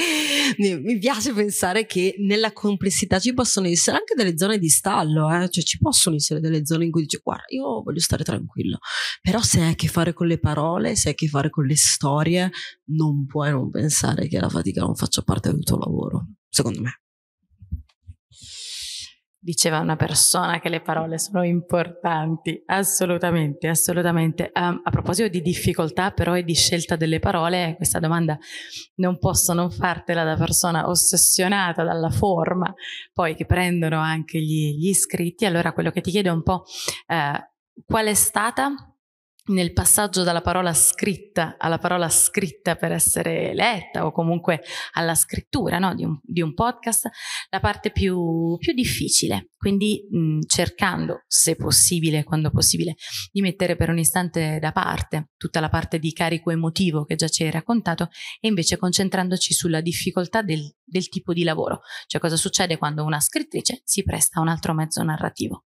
mi piace pensare che nella complessità ci possono essere anche delle zone di stallo, eh? cioè ci possono essere delle zone in cui dici guarda io voglio stare tranquillo, però se hai a che fare con le parole, se hai a che fare con le storie, non puoi non pensare che la fatica non faccia parte del tuo lavoro, secondo me diceva una persona che le parole sono importanti, assolutamente, assolutamente. Um, a proposito di difficoltà però e di scelta delle parole, questa domanda non posso non fartela da persona ossessionata dalla forma, poi che prendono anche gli, gli iscritti, allora quello che ti chiedo è un po' eh, qual è stata nel passaggio dalla parola scritta alla parola scritta per essere letta o comunque alla scrittura no? di, un, di, un, podcast, la parte più, più difficile. Quindi mh, mm, cercando, se possibile, quando possibile, di mettere per un istante da parte tutta la parte di carico emotivo che già ci hai raccontato e invece concentrandoci sulla difficoltà del, del tipo di lavoro, cioè cosa succede quando una scrittrice si presta a un altro mezzo narrativo.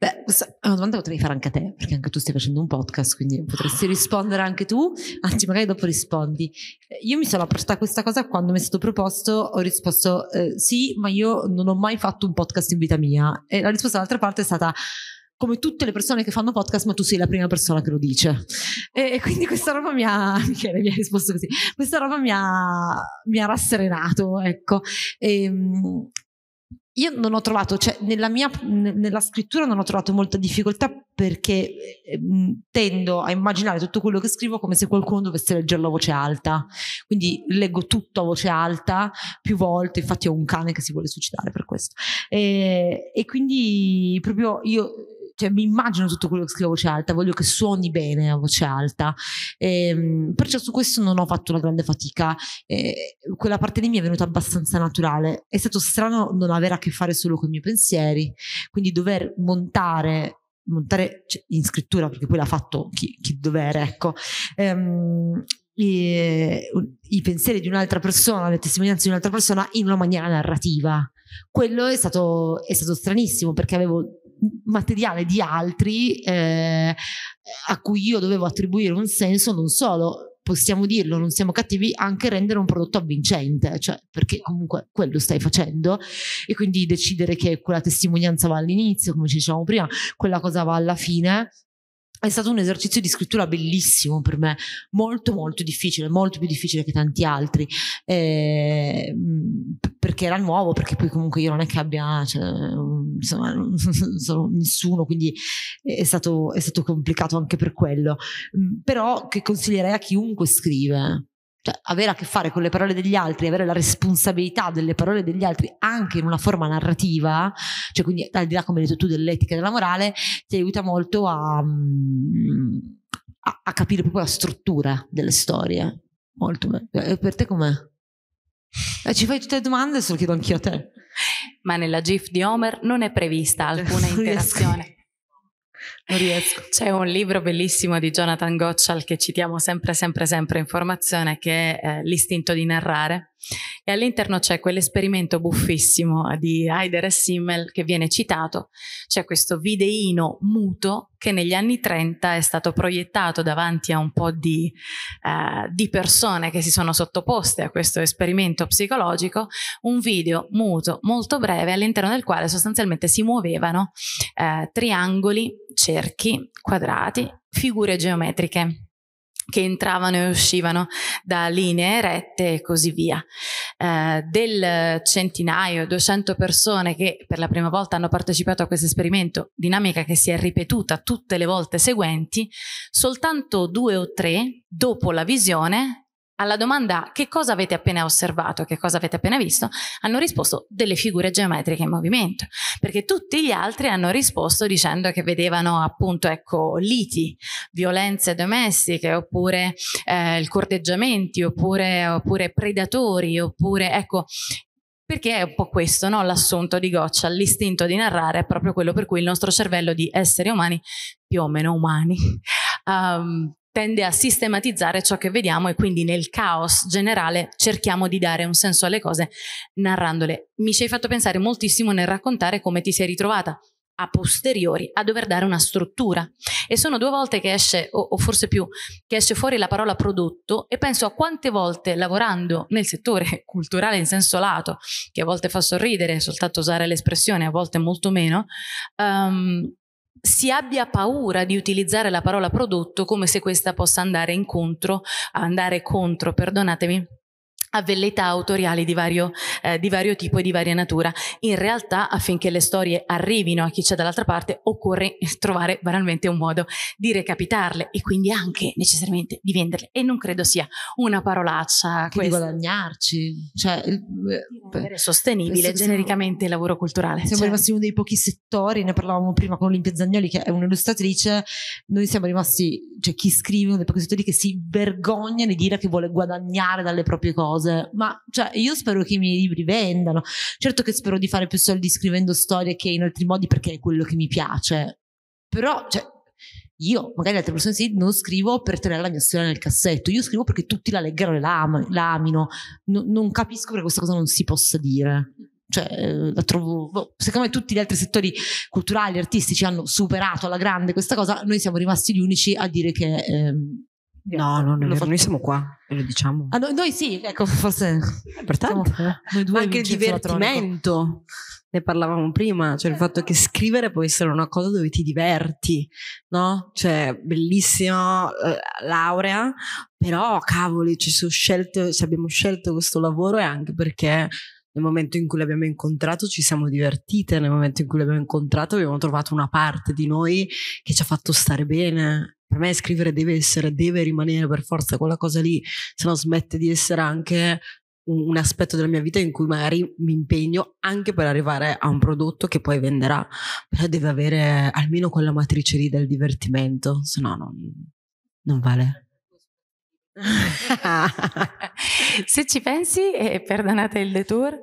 Beh, è una domanda che potrei fare anche a te, perché anche tu stai facendo un podcast, quindi potresti rispondere anche tu, anzi magari dopo rispondi. Eh, io mi sono approcciata a questa cosa quando mi è stato proposto, ho risposto eh, sì, ma io non ho mai fatto un podcast in vita mia. E la risposta dall'altra parte è stata come tutte le persone che fanno podcast, ma tu sei la prima persona che lo dice. E, e quindi questa roba mi ha, (laughs) Michele mi ha risposto così, questa roba mi ha, mi ha rasserenato, ecco. E, ehm, io non ho trovato, cioè nella, mia, nella scrittura non ho trovato molta difficoltà perché eh, eh, tendo a immaginare tutto quello che scrivo come se qualcuno dovesse leggerlo a voce alta. Quindi leggo tutto a voce alta più volte, infatti ho un cane che si vuole suicidare per questo. E, eh, e quindi proprio io cioè, mi immagino tutto quello che scrivo a voce alta, voglio che suoni bene a voce alta. E, ehm, perciò su questo non ho fatto una grande fatica. E, eh, quella parte lì mi è venuta abbastanza naturale. È stato strano non avere a che fare solo con i miei pensieri, quindi dover montare montare cioè, in scrittura perché poi l'ha fatto chi, chi dovere ecco ehm, i, i, pensieri di un'altra persona, le testimonianze di un'altra persona in una maniera narrativa. Quello è stato, è stato stranissimo perché avevo materiale di altri eh, a cui io dovevo attribuire un senso non solo possiamo dirlo, non siamo cattivi, anche rendere un prodotto avvincente, cioè perché comunque quello stai facendo e quindi decidere che quella testimonianza va all'inizio, come ci dicevamo prima, quella cosa va alla fine è stato un esercizio di scrittura bellissimo per me, molto molto difficile, molto più difficile che tanti altri, eh, perché era nuovo, perché poi comunque io non è che abbia, cioè, insomma, non (laughs) sono nessuno, quindi è stato, è stato complicato anche per quello, mhmm, però che consiglierei a chiunque scrive, eh. Cioè, avere a che fare con le parole degli altri, avere la responsabilità delle parole degli altri anche in una forma narrativa, cioè quindi al di là, come hai detto tu, dell'etica e della morale, ti aiuta molto a, mm, a, a capire proprio la struttura delle storie. Molto bene. Per te com'è? Eh, ci fai tutte le domande, se lo chiedo anch'io a te. Ma nella GIF di Homer non è prevista cioè, alcuna interazione non riesco. C'è un libro bellissimo di Jonathan Gottschall che citiamo sempre, sempre, sempre in formazione che è eh, L'istinto di narrare e all'interno c'è quell'esperimento buffissimo di Heider e Simmel che viene citato, c'è questo videino muto che negli anni 30 è stato proiettato davanti a un po' di, eh, di persone che si sono sottoposte a questo esperimento psicologico, un video muto molto breve all'interno del quale sostanzialmente si muovevano eh, triangoli cerchi, quadrati, figure geometriche che entravano e uscivano da linee rette e così via. Eh, del centinaio, 200 persone che per la prima volta hanno partecipato a questo esperimento, dinamica che si è ripetuta tutte le volte seguenti, soltanto due o tre, dopo la visione, alla domanda che cosa avete appena osservato, che cosa avete appena visto, hanno risposto delle figure geometriche in movimento, perché tutti gli altri hanno risposto dicendo che vedevano appunto ecco, liti, violenze domestiche, oppure eh, il corteggiamenti, oppure, oppure predatori, oppure ecco perché è un po' questo no? l'assunto di Goccia, l'istinto di narrare è proprio quello per cui il nostro cervello di esseri umani, più o meno umani, um, (laughs) tende a sistematizzare ciò che vediamo e quindi nel caos generale cerchiamo di dare un senso alle cose narrandole. Mi ci hai fatto pensare moltissimo nel raccontare come ti sei ritrovata a posteriori a dover dare una struttura e sono due volte che esce o, o, forse più che esce fuori la parola prodotto e penso a quante volte lavorando nel settore (laughs) culturale in senso lato che a volte fa sorridere soltanto usare l'espressione a volte molto meno um, si abbia paura di utilizzare la parola prodotto come se questa possa andare incontro, andare contro, perdonatemi, a velleità autoriali di vario, eh, di vario, tipo e di varia natura. In realtà, affinché le storie arrivino a chi c'è dall'altra parte, occorre (laughs) trovare banalmente un modo di recapitarle e quindi anche necessariamente di venderle. E non credo sia una parolaccia che di guadagnarci, cioè il, eh, sostenibile genericamente il lavoro culturale. Siamo cioè. rimasti uno dei pochi settori, ne parlavamo prima con Olimpia Zagnoli, che è un'illustratrice. Noi siamo rimasti, cioè chi scrive uno dei pochi settori che si vergogna di dire che vuole guadagnare dalle proprie cose cose, ma cioè, io spero che i miei libri vendano. Certo che spero di fare più soldi scrivendo storie che in altri modi perché è quello che mi piace, però cioè, io, magari altre persone sì, non scrivo per tenere la mia storia nel cassetto, io scrivo perché tutti la leggano e la, amino, no, non capisco perché questa cosa non si possa dire. Cioè, eh, la trovo, boh, secondo me tutti gli altri settori culturali, artistici hanno superato alla grande questa cosa, noi siamo rimasti gli unici a dire che ehm, No, no, noi, noi siamo qua e lo diciamo. Ah, no, noi sì, ecco, forse. Pertanto, siamo, noi due anche il divertimento, ne parlavamo prima, cioè il fatto che scrivere può essere una cosa dove ti diverti, no? Cioè, bellissima eh, laurea, però cavoli, ci sono scelte, se abbiamo scelto questo lavoro è anche perché nel momento in cui l'abbiamo incontrato ci siamo divertite, nel momento in cui l'abbiamo incontrato abbiamo trovato una parte di noi che ci ha fatto stare bene per me scrivere deve essere, deve rimanere per forza quella cosa lì, se no smette di essere anche un, un aspetto della mia vita in cui magari mi impegno anche per arrivare a un prodotto che poi venderà, però deve avere almeno quella matrice lì del divertimento, se no non, non vale. (laughs) Se ci pensi, e perdonate il detour,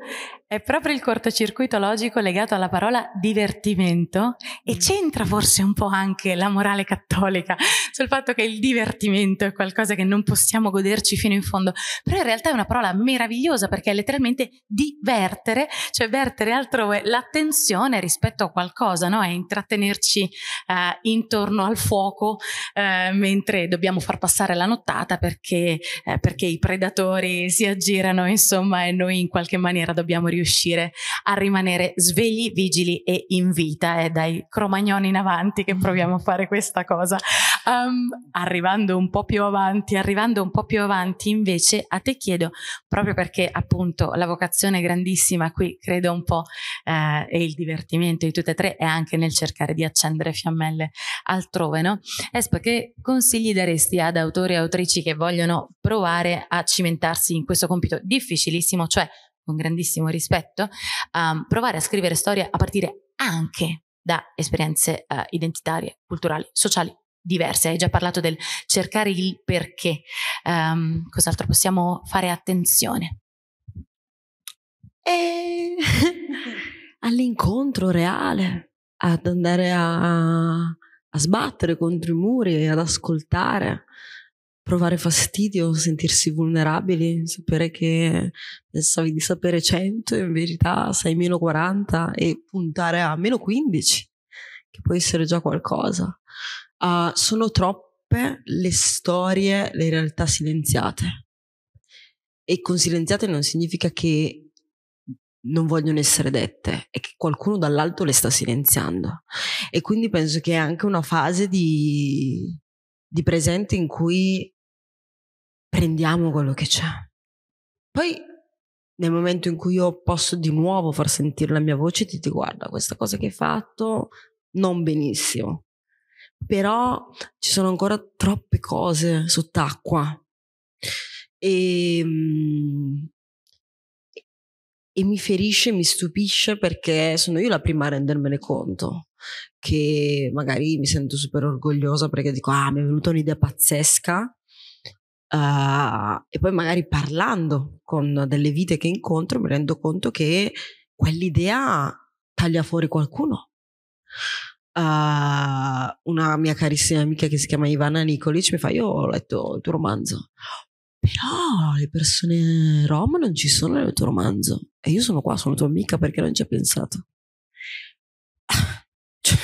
è proprio il cortocircuito logico legato alla parola divertimento e mm. c'entra forse un po' anche la morale cattolica sul fatto che il divertimento è qualcosa che non possiamo goderci fino in fondo, però in realtà è una parola meravigliosa perché è letteralmente divertere, cioè vertere altrove l'attenzione rispetto a qualcosa, no? è intrattenerci eh, intorno al fuoco eh, mentre dobbiamo far passare la nottata perché, eh, perché i predatori si aggirano insomma e noi in qualche maniera dobbiamo riuscire riuscire a rimanere svegli, vigili e in vita. È eh, dai cromagnoni in avanti che proviamo a fare questa cosa. Um, arrivando un po' più avanti, arrivando un po' più avanti invece a te chiedo, proprio perché appunto la vocazione è grandissima qui, credo un po' eh, e il divertimento di tutte e tre è anche nel cercare di accendere fiammelle altrove, no? Espo, che consigli daresti ad autori e autrici che vogliono provare a cimentarsi in questo compito difficilissimo, cioè con grandissimo rispetto, um, provare a scrivere storie a partire anche da esperienze uh, identitarie, culturali, sociali diverse. Hai già parlato del cercare il perché. Um, cos'altro possiamo fare attenzione? E... Eh, (laughs) all'incontro reale, ad andare a, a sbattere contro i muri, ad ascoltare, provare fastidio, sentirsi vulnerabili, sapere che pensavi di sapere 100 e in verità sai meno 40 e puntare a meno 15, che può essere già qualcosa. Uh, sono troppe le storie, le realtà silenziate. E con silenziate non significa che non vogliono essere dette, è che qualcuno dall'alto le sta silenziando. E quindi penso che è anche una fase di, di presente in cui prendiamo quello che c'è. Poi nel momento in cui io posso di nuovo far sentire la mia voce, ti dico guarda questa cosa che hai fatto non benissimo, però ci sono ancora troppe cose sott'acqua e, ehm, e mi ferisce, mi stupisce perché sono io la prima a rendermene conto che magari mi sento super orgogliosa perché dico ah mi è venuta un'idea pazzesca uh, e poi magari parlando con delle vite che incontro mi rendo conto che quell'idea taglia fuori qualcuno. Uh, una mia carissima amica che si chiama Ivana Nicolic mi fa io ho letto il tuo romanzo però le persone rom non ci sono nel tuo romanzo e io sono qua sono tua amica perché non ci hai pensato (laughs) cioè,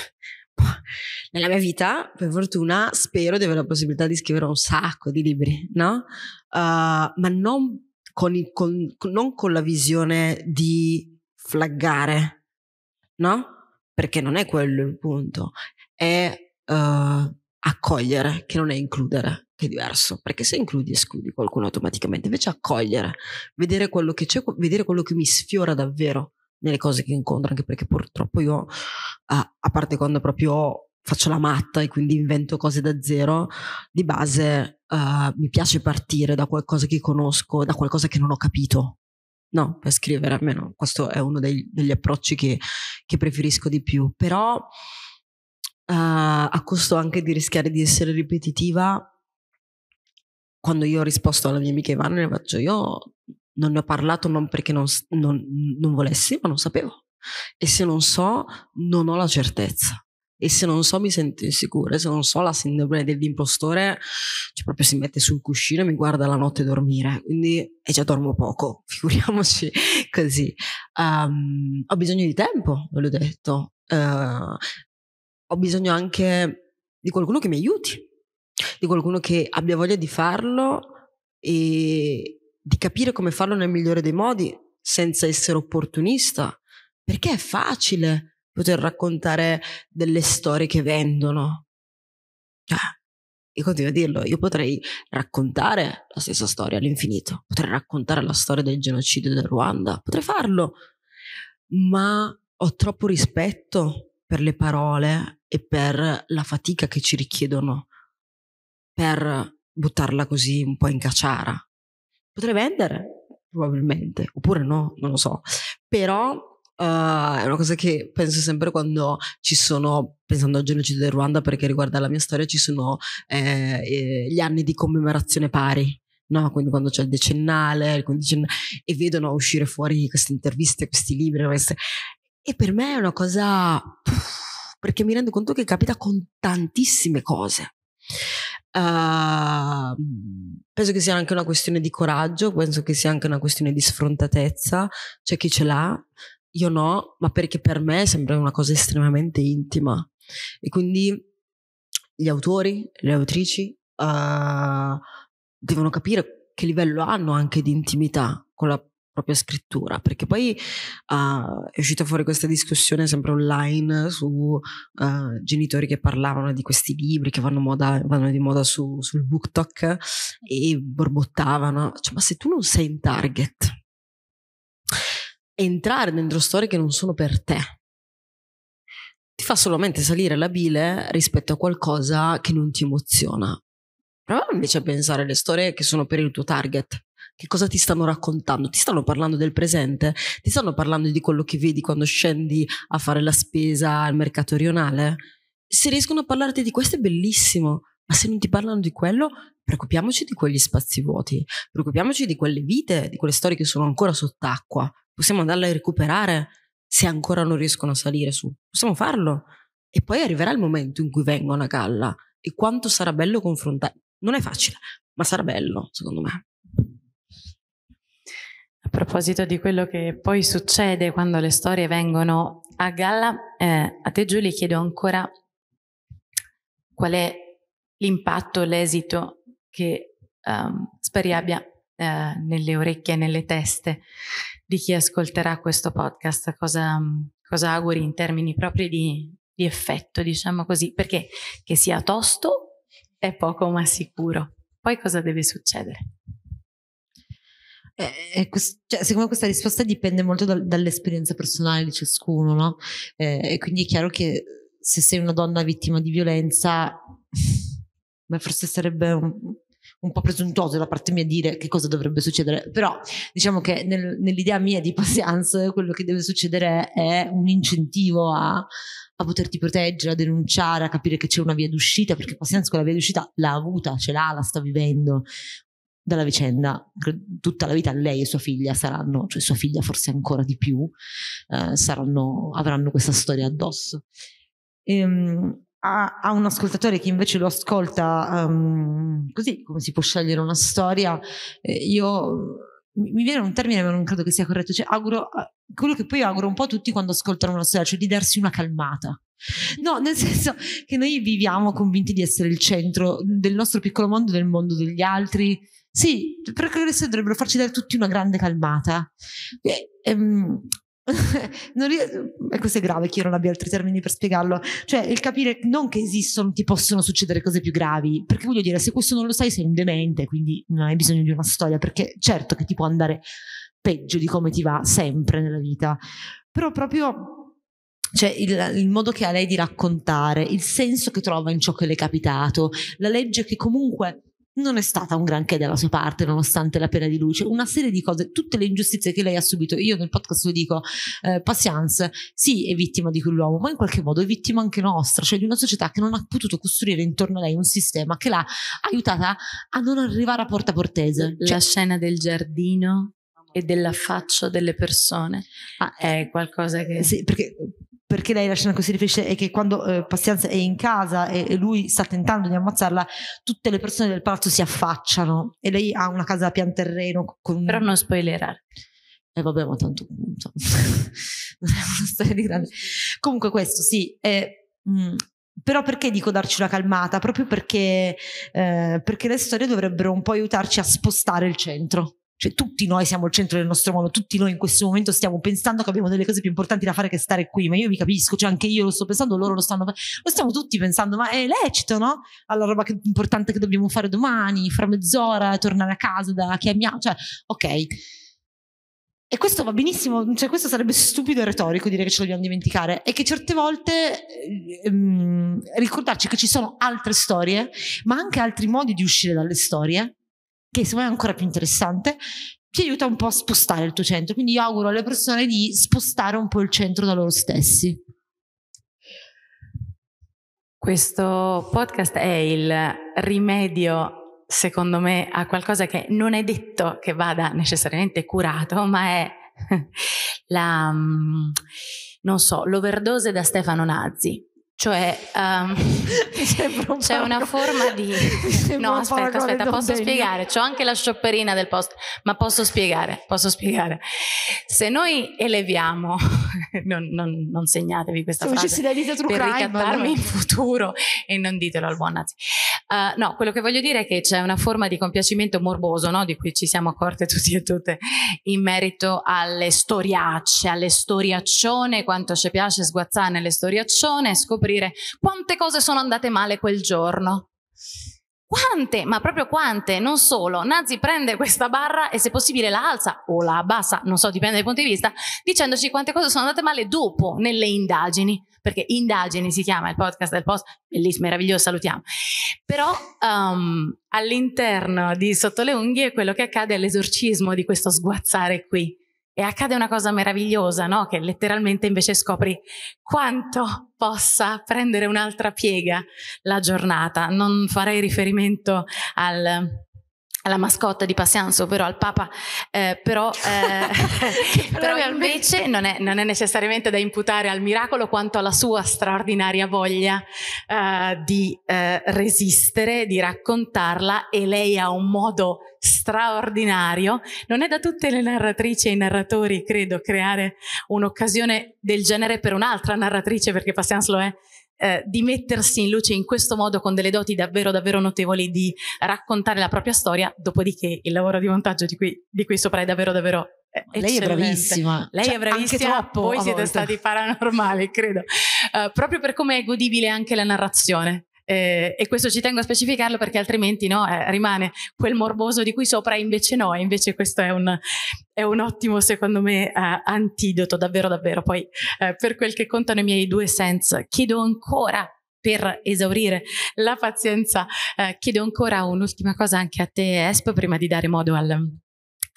nella mia vita, per fortuna, spero di avere la possibilità di scrivere un sacco di libri, no? Uh, ma non con, il, con, non con la visione di flaggare, no? Perché non è quello il punto, è uh, accogliere, che non è includere, che è diverso, perché se includi escludi qualcuno automaticamente, invece accogliere, vedere quello che c'è, vedere quello che mi sfiora davvero nelle cose che incontro, anche perché purtroppo io, uh, a parte quando proprio ho faccio la matta e quindi invento cose da zero, di base uh, mi piace partire da qualcosa che conosco, da qualcosa che non ho capito. No, per scrivere almeno questo è uno dei, degli approcci che, che, preferisco di più, però uh, a costo anche di rischiare di essere ripetitiva, quando io ho risposto alla mia amica Ivana, le faccio io non ne ho parlato non perché non, non, non volessi, ma non sapevo. E se non so, non ho la certezza e se non so mi sento insicura, se non so la sindrome dell'impostore cioè proprio si mette sul cuscino e mi guarda la notte dormire, quindi e eh, già dormo poco, (laughs) figuriamoci così. Um, ho bisogno di tempo, ve l'ho detto, uh, ho bisogno anche di qualcuno che mi aiuti, di qualcuno che abbia voglia di farlo e di capire come farlo nel migliore dei modi senza essere opportunista, perché è facile poter raccontare delle storie che vendono. Cioè, io continuo a dirlo, io potrei raccontare la stessa storia all'infinito, potrei raccontare la storia del genocidio del Ruanda, potrei farlo, ma ho troppo rispetto per le parole e per la fatica che ci richiedono per buttarla così un po' in cacciara. Potrei vendere, probabilmente, oppure no, non lo so, però Uh, è una cosa che penso sempre quando ci sono, pensando al genocidio del Ruanda perché riguarda la mia storia, ci sono eh, eh gli anni di commemorazione pari. No? Quindi quando c'è il decennale, il quindicennale, e vedono uscire fuori queste interviste, questi libri. Queste... E per me è una cosa. perché mi rendo conto che capita con tantissime cose. Uh, penso che sia anche una questione di coraggio, penso che sia anche una questione di sfrontatezza, c'è chi ce l'ha, io no, ma perché per me sembra una cosa estremamente intima. E quindi gli autori, le autrici uh, devono capire che livello hanno anche di intimità con la propria scrittura, perché poi uh, è uscita fuori questa discussione sempre online su uh, genitori che parlavano di questi libri che vanno, moda, vanno di moda su, sul booktok e borbottavano, cioè, ma se tu non sei in target, entrare dentro storie che non sono per te. Ti fa solamente salire la bile rispetto a qualcosa che non ti emoziona. Prova invece a pensare alle storie che sono per il tuo target. Che cosa ti stanno raccontando? Ti stanno parlando del presente? Ti stanno parlando di quello che vedi quando scendi a fare la spesa al mercato rionale? Se riescono a parlarti di questo è bellissimo, ma se non ti parlano di quello, preoccupiamoci di quegli spazi vuoti, preoccupiamoci di quelle vite, di quelle storie che sono ancora sott'acqua, possiamo andarla a recuperare se ancora non riescono a salire su. Possiamo farlo. E poi arriverà il momento in cui vengono a galla. E quanto sarà bello confrontare. Non è facile, ma sarà bello, secondo me. A proposito di quello che poi succede quando le storie vengono a galla, eh, a te Giulia chiedo ancora qual è l'impatto, l'esito che um, ehm, Spari abbia eh, nelle orecchie e nelle teste di chi ascolterà questo podcast, cosa, mm, cosa auguri in termini proprio di, di effetto, diciamo così, perché che sia tosto è poco ma sicuro. Poi cosa deve succedere? Eh, eh cioè, secondo me questa risposta dipende molto da, dall'esperienza personale di ciascuno, no? Eh, e quindi è chiaro che se sei una donna vittima di violenza, (laughs) beh, forse sarebbe un, un po' presuntuoso da parte mia dire che cosa dovrebbe succedere, però diciamo che nel, nell'idea mia di Patience quello che deve succedere è un incentivo a, a, poterti proteggere, a denunciare, a capire che c'è una via d'uscita, perché Patience quella via d'uscita l'ha avuta, ce l'ha, la sta vivendo dalla vicenda, tutta la vita lei e sua figlia saranno, cioè sua figlia forse ancora di più, eh, saranno, avranno questa storia addosso. Ehm, a, a, un ascoltatore che invece lo ascolta um, così, come si può scegliere una storia, eh, io mi viene un termine ma non credo che sia corretto, cioè auguro, eh, quello che poi auguro un po' a tutti quando ascoltano una storia, cioè di darsi una calmata. No, nel senso che noi viviamo convinti di essere il centro del nostro piccolo mondo, del mondo degli altri. Sì, però credo che dovrebbero farci dare tutti una grande calmata. E, eh, ehm, (laughs) e eh, questo è grave che io non abbia altri termini per spiegarlo cioè il capire non che esistono ti possono succedere cose più gravi perché voglio dire se questo non lo sai sei un demente quindi non hai bisogno di una storia perché certo che ti può andare peggio di come ti va sempre nella vita però proprio cioè il, il, modo che ha lei di raccontare, il senso che trova in ciò che le è capitato, la legge che comunque non è stata un granché dalla sua parte, nonostante la pena di luce, una serie di cose, tutte le ingiustizie che lei ha subito. Io nel podcast lo dico, eh, Patience, sì, è vittima di quell'uomo, ma in qualche modo è vittima anche nostra, cioè di una società che non ha potuto costruire intorno a lei un sistema che l'ha aiutata a non arrivare a Porta Portese. Cioè, la scena del giardino e dell'affaccio delle persone ah, è qualcosa che... Sì, perché perché lei la scena così riferisce è che quando eh, Pazienza è in casa e, e, lui sta tentando di ammazzarla, tutte le persone del palazzo si affacciano e lei ha una casa a pian terreno. Con... Però non spoilerare. E eh, vabbè, ma tanto punto. (laughs) non è una storia di grande. Comunque, questo sì. È, mh, mm, però perché dico darci una calmata? Proprio perché, eh, perché le storie dovrebbero un po' aiutarci a spostare il centro cioè, tutti noi siamo il centro del nostro mondo, tutti noi in questo momento stiamo pensando che abbiamo delle cose più importanti da fare che stare qui, ma io mi capisco, cioè anche io lo sto pensando, loro lo stanno lo stiamo tutti pensando, ma è lecito, no? Alla roba che, importante che dobbiamo fare domani, fra mezz'ora, tornare a casa da chi amiamo, cioè, ok. E questo va benissimo, cioè questo sarebbe stupido e retorico dire che ce lo dobbiamo dimenticare è che certe volte ehm, ehm, ricordarci che ci sono altre storie, ma anche altri modi di uscire dalle storie che secondo me è ancora più interessante, ti aiuta un po' a spostare il tuo centro. Quindi io auguro alle persone di spostare un po' il centro da loro stessi. Questo podcast è il rimedio, secondo me, a qualcosa che non è detto che vada necessariamente curato, ma è (laughs) la, mm, non so, l'overdose da Stefano Nazzi. Cioè, um, c'è una forma di... No, aspetta, aspetta, posso degno. spiegare. C'ho anche la sciopperina del posto, ma posso spiegare, posso spiegare. Se noi eleviamo, (laughs) non, non, non segnatevi questa Se frase, per crime, ricattarmi no? in futuro e non ditelo al buon nazi. Uh, eh, no, quello che voglio dire è che c'è una forma di compiacimento morboso, no? di cui ci siamo accorte tutti e tutte, in merito alle storiacce, alle storiaccione, quanto ci piace sguazzare nelle storiaccione, scoprire scoprire quante cose sono andate male quel giorno. Quante, ma proprio quante, non solo. Nazi prende questa barra e se possibile la alza o la abbassa, non so, dipende dai punti di vista, dicendoci quante cose sono andate male dopo nelle indagini, perché indagini si chiama il podcast del post, bellissimo, meraviglioso, salutiamo. Però um, all'interno di Sotto le Unghie quello che accade è l'esorcismo di questo sguazzare qui e accade una cosa meravigliosa, no? Che letteralmente invece scopri quanto possa prendere un'altra piega la giornata. Non farei riferimento al alla mascotte di Passianza, ovvero al Papa, eh, però, eh, (laughs) però invece non è, non è, necessariamente da imputare al miracolo quanto alla sua straordinaria voglia eh, di eh, resistere, di raccontarla e lei ha un modo straordinario. Non è da tutte le narratrici e i narratori, credo, creare un'occasione del genere per un'altra narratrice, perché Passianza lo è eh, di mettersi in luce in questo modo con delle doti davvero davvero notevoli di raccontare la propria storia, dopodiché il lavoro di montaggio di cui, di cui sopra è davvero davvero Eccellente. Eh, lei è bravissima. Lei cioè, è bravissima. Anche troppo, Voi siete volte. stati paranormali, credo. Uh, proprio per come è godibile anche la narrazione eh, e questo ci tengo a specificarlo perché altrimenti no, eh, rimane quel morboso di qui sopra invece no, invece questo è un, è un ottimo secondo me eh, antidoto davvero davvero poi eh, per quel che contano i miei due sense chiedo ancora per esaurire la pazienza eh, chiedo ancora un'ultima cosa anche a te Esp prima di dare modo al,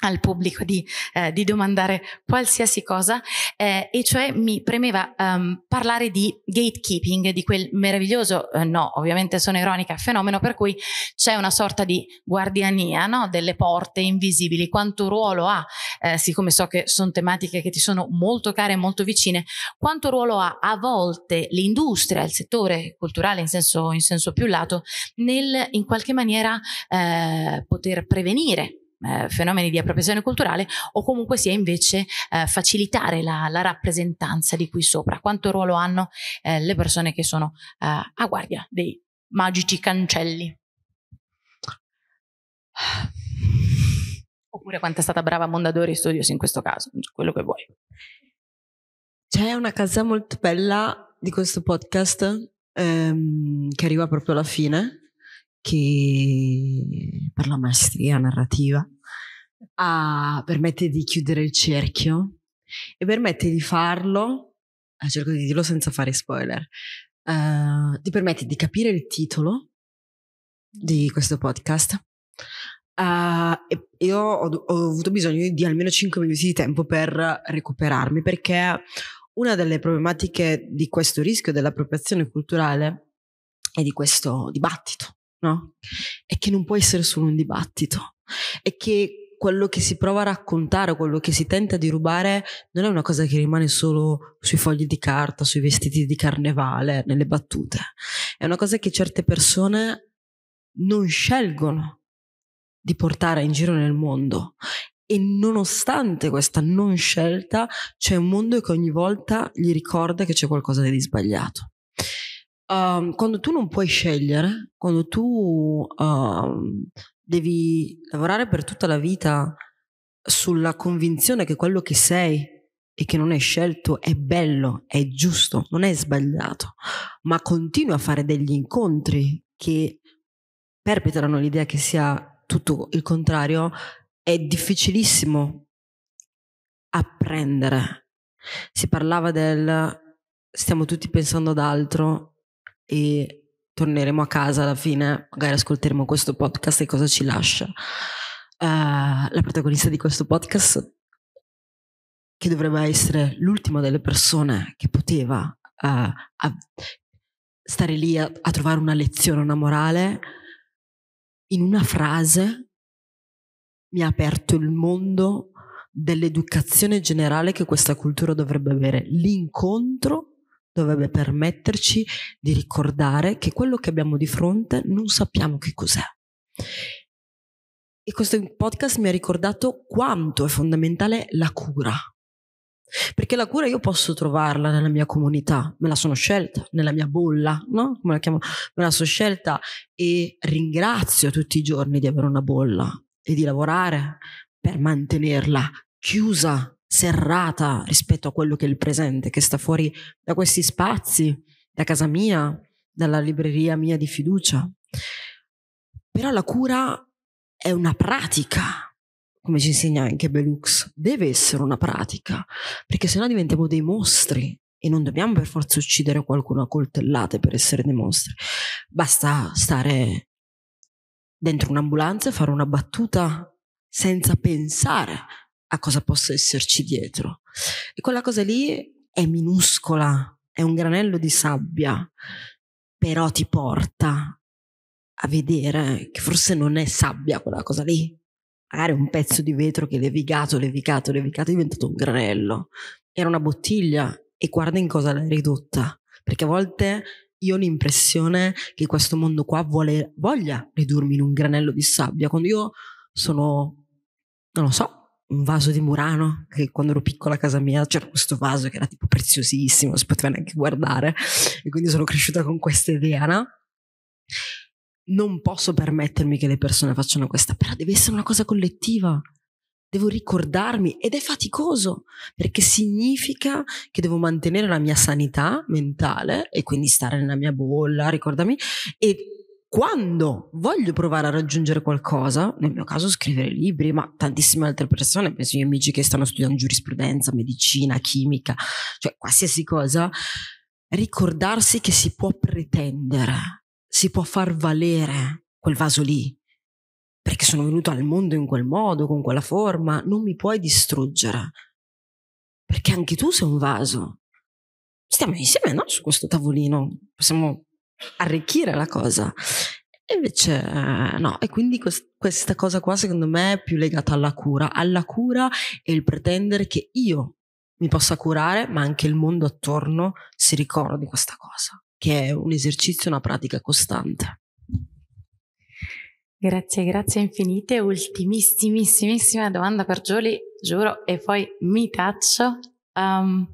al pubblico di, eh, di, domandare qualsiasi cosa eh, e cioè mi premeva um, parlare di gatekeeping, di quel meraviglioso, eh, no ovviamente sono ironica, fenomeno per cui c'è una sorta di guardiania no? delle porte invisibili, quanto ruolo ha, eh, siccome so che sono tematiche che ti sono molto care e molto vicine, quanto ruolo ha a volte l'industria, il settore culturale in senso, in senso più lato, nel in qualche maniera eh, poter prevenire eh, fenomeni di appropriazione culturale o comunque sia invece eh, facilitare la, la, rappresentanza di qui sopra, quanto ruolo hanno eh, le persone che sono eh, a guardia dei magici cancelli. Oppure quanto è stata brava Mondadori Studios in questo caso, quello che vuoi. C'è una casa molto bella di questo podcast ehm, che arriva proprio alla fine, che per la maestria narrativa a, permette di chiudere il cerchio e permette di farlo, eh, cerco di dirlo senza fare spoiler, uh, ti permette di capire il titolo di questo podcast. Uh, io ho, ho avuto bisogno di almeno 5 minuti di tempo per recuperarmi perché una delle problematiche di questo rischio dell'appropriazione culturale e di questo dibattito no? È che non può essere solo un dibattito, è che quello che si prova a raccontare, quello che si tenta di rubare, non è una cosa che rimane solo sui fogli di carta, sui vestiti di carnevale, nelle battute. È una cosa che certe persone non scelgono di portare in giro nel mondo e nonostante questa non scelta c'è un mondo che ogni volta gli ricorda che c'è qualcosa di sbagliato um, quando tu non puoi scegliere, quando tu um, devi lavorare per tutta la vita sulla convinzione che quello che sei e che non hai scelto è bello, è giusto, non è sbagliato, ma continui a fare degli incontri che perpetrano l'idea che sia tutto il contrario, è difficilissimo apprendere. Si parlava del stiamo tutti pensando ad altro e torneremo a casa alla fine, magari ascolteremo questo podcast e cosa ci lascia. Uh, la protagonista di questo podcast, che dovrebbe essere l'ultima delle persone che poteva uh, stare lì a, a trovare una lezione, una morale, in una frase mi ha aperto il mondo dell'educazione generale che questa cultura dovrebbe avere, l'incontro dovrebbe permetterci di ricordare che quello che abbiamo di fronte non sappiamo che cos'è. E questo podcast mi ha ricordato quanto è fondamentale la cura. Perché la cura io posso trovarla nella mia comunità, me la sono scelta, nella mia bolla, no? Come la chiamo? Me la sono scelta e ringrazio tutti i giorni di avere una bolla e di lavorare per mantenerla chiusa serrata rispetto a quello che è il presente, che sta fuori da questi spazi, da casa mia, dalla libreria mia di fiducia. Però la cura è una pratica, come ci insegna anche Belux, deve essere una pratica, perché sennò diventiamo dei mostri e non dobbiamo per forza uccidere qualcuno a coltellate per essere dei mostri. Basta stare dentro un'ambulanza e fare una battuta senza pensare a cosa possa esserci dietro. E quella cosa lì è minuscola, è un granello di sabbia, però ti porta a vedere che forse non è sabbia quella cosa lì. Magari un pezzo di vetro che levigato, levigato, levigato è diventato un granello. Era una bottiglia e guarda in cosa l'hai ridotta. Perché a volte io ho l'impressione che questo mondo qua vuole, voglia ridurmi in un granello di sabbia. Quando io sono, non lo so, un vaso di Murano che quando ero piccola a casa mia c'era questo vaso che era tipo preziosissimo, non si poteva neanche guardare e quindi sono cresciuta con questa idea, no? Non posso permettermi che le persone facciano questa, però deve essere una cosa collettiva. Devo ricordarmi ed è faticoso perché significa che devo mantenere la mia sanità mentale e quindi stare nella mia bolla, ricordami, e quando voglio provare a raggiungere qualcosa, nel mio caso scrivere libri, ma tantissime altre persone, penso gli amici che stanno studiando giurisprudenza, medicina, chimica, cioè qualsiasi cosa, ricordarsi che si può pretendere, si può far valere quel vaso lì, perché sono venuto al mondo in quel modo, con quella forma, non mi puoi distruggere, perché anche tu sei un vaso. Stiamo insieme, no? Su questo tavolino, possiamo arricchire la cosa. E invece eh, no, e quindi quest- questa cosa qua secondo me è più legata alla cura, alla cura e il pretendere che io mi possa curare, ma anche il mondo attorno si ricordi questa cosa, che è un esercizio, una pratica costante. Grazie, grazie infinite. Ultimissimissimissima domanda per Giulia, giuro, e poi mi taccio. Um,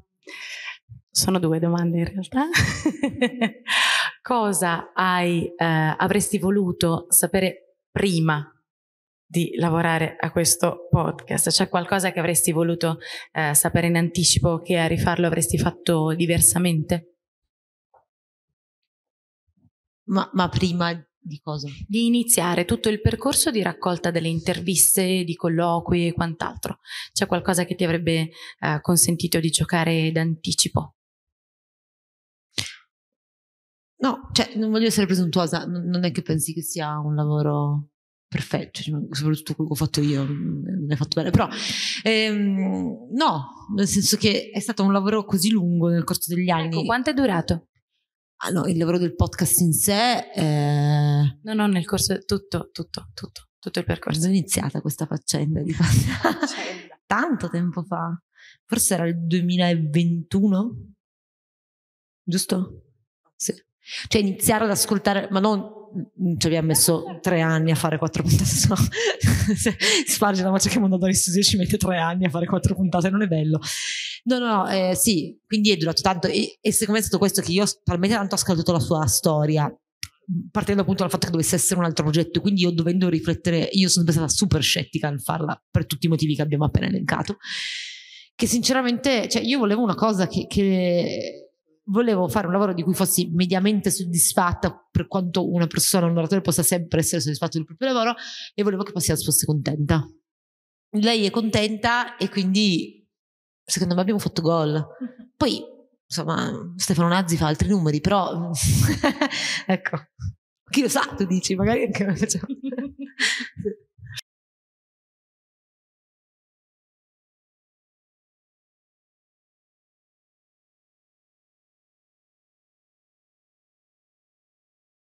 sono due domande in realtà. (laughs) cosa hai, eh, avresti voluto sapere prima di lavorare a questo podcast? C'è qualcosa che avresti voluto eh, sapere in anticipo che a rifarlo avresti fatto diversamente? Ma, ma prima di cosa? Di iniziare tutto il percorso di raccolta delle interviste, di colloqui e quant'altro. C'è qualcosa che ti avrebbe eh, consentito di giocare d'anticipo? No, cioè, non voglio essere presuntuosa, non è che pensi che sia un lavoro perfetto, cioè, soprattutto quello che ho fatto io, mm, non è fatto bene, però ehm, no, nel senso che è stato un lavoro così lungo nel corso degli ecco, anni. Ecco, quanto è durato? Ah no, il lavoro del podcast in sé... È... Eh, no, no, nel corso, tutto, tutto, tutto, tutto il percorso. Quando è iniziata questa faccenda di (laughs) faccenda? Tanto tempo fa, forse era il 2021, giusto? Sì. Cioè iniziare ad ascoltare, ma non mm, ci abbiamo messo tre anni a fare quattro puntate, (laughs) no? sparge la voce che Mondadori Studio ci mette tre anni a fare quattro puntate, non è bello. No, no, no, eh, sì, quindi è durato tanto e, e, secondo me è stato questo che io talmente tanto ho scaldato la sua storia, partendo appunto dal fatto che dovesse essere un altro progetto, quindi io dovendo riflettere, io sono stata super scettica nel farla per tutti i motivi che abbiamo appena elencato, che sinceramente, cioè io volevo una cosa che, che volevo fare un lavoro di cui fossi mediamente soddisfatta, per quanto una persona, un oratore possa sempre essere soddisfatto del proprio lavoro, e volevo che Passias fosse contenta. Lei è contenta e quindi secondo me abbiamo fatto gol. (laughs) Poi, insomma, Stefano Nazzi fa altri numeri, però (laughs) ecco, chi lo sa, tu dici, magari anche noi facciamo. (laughs)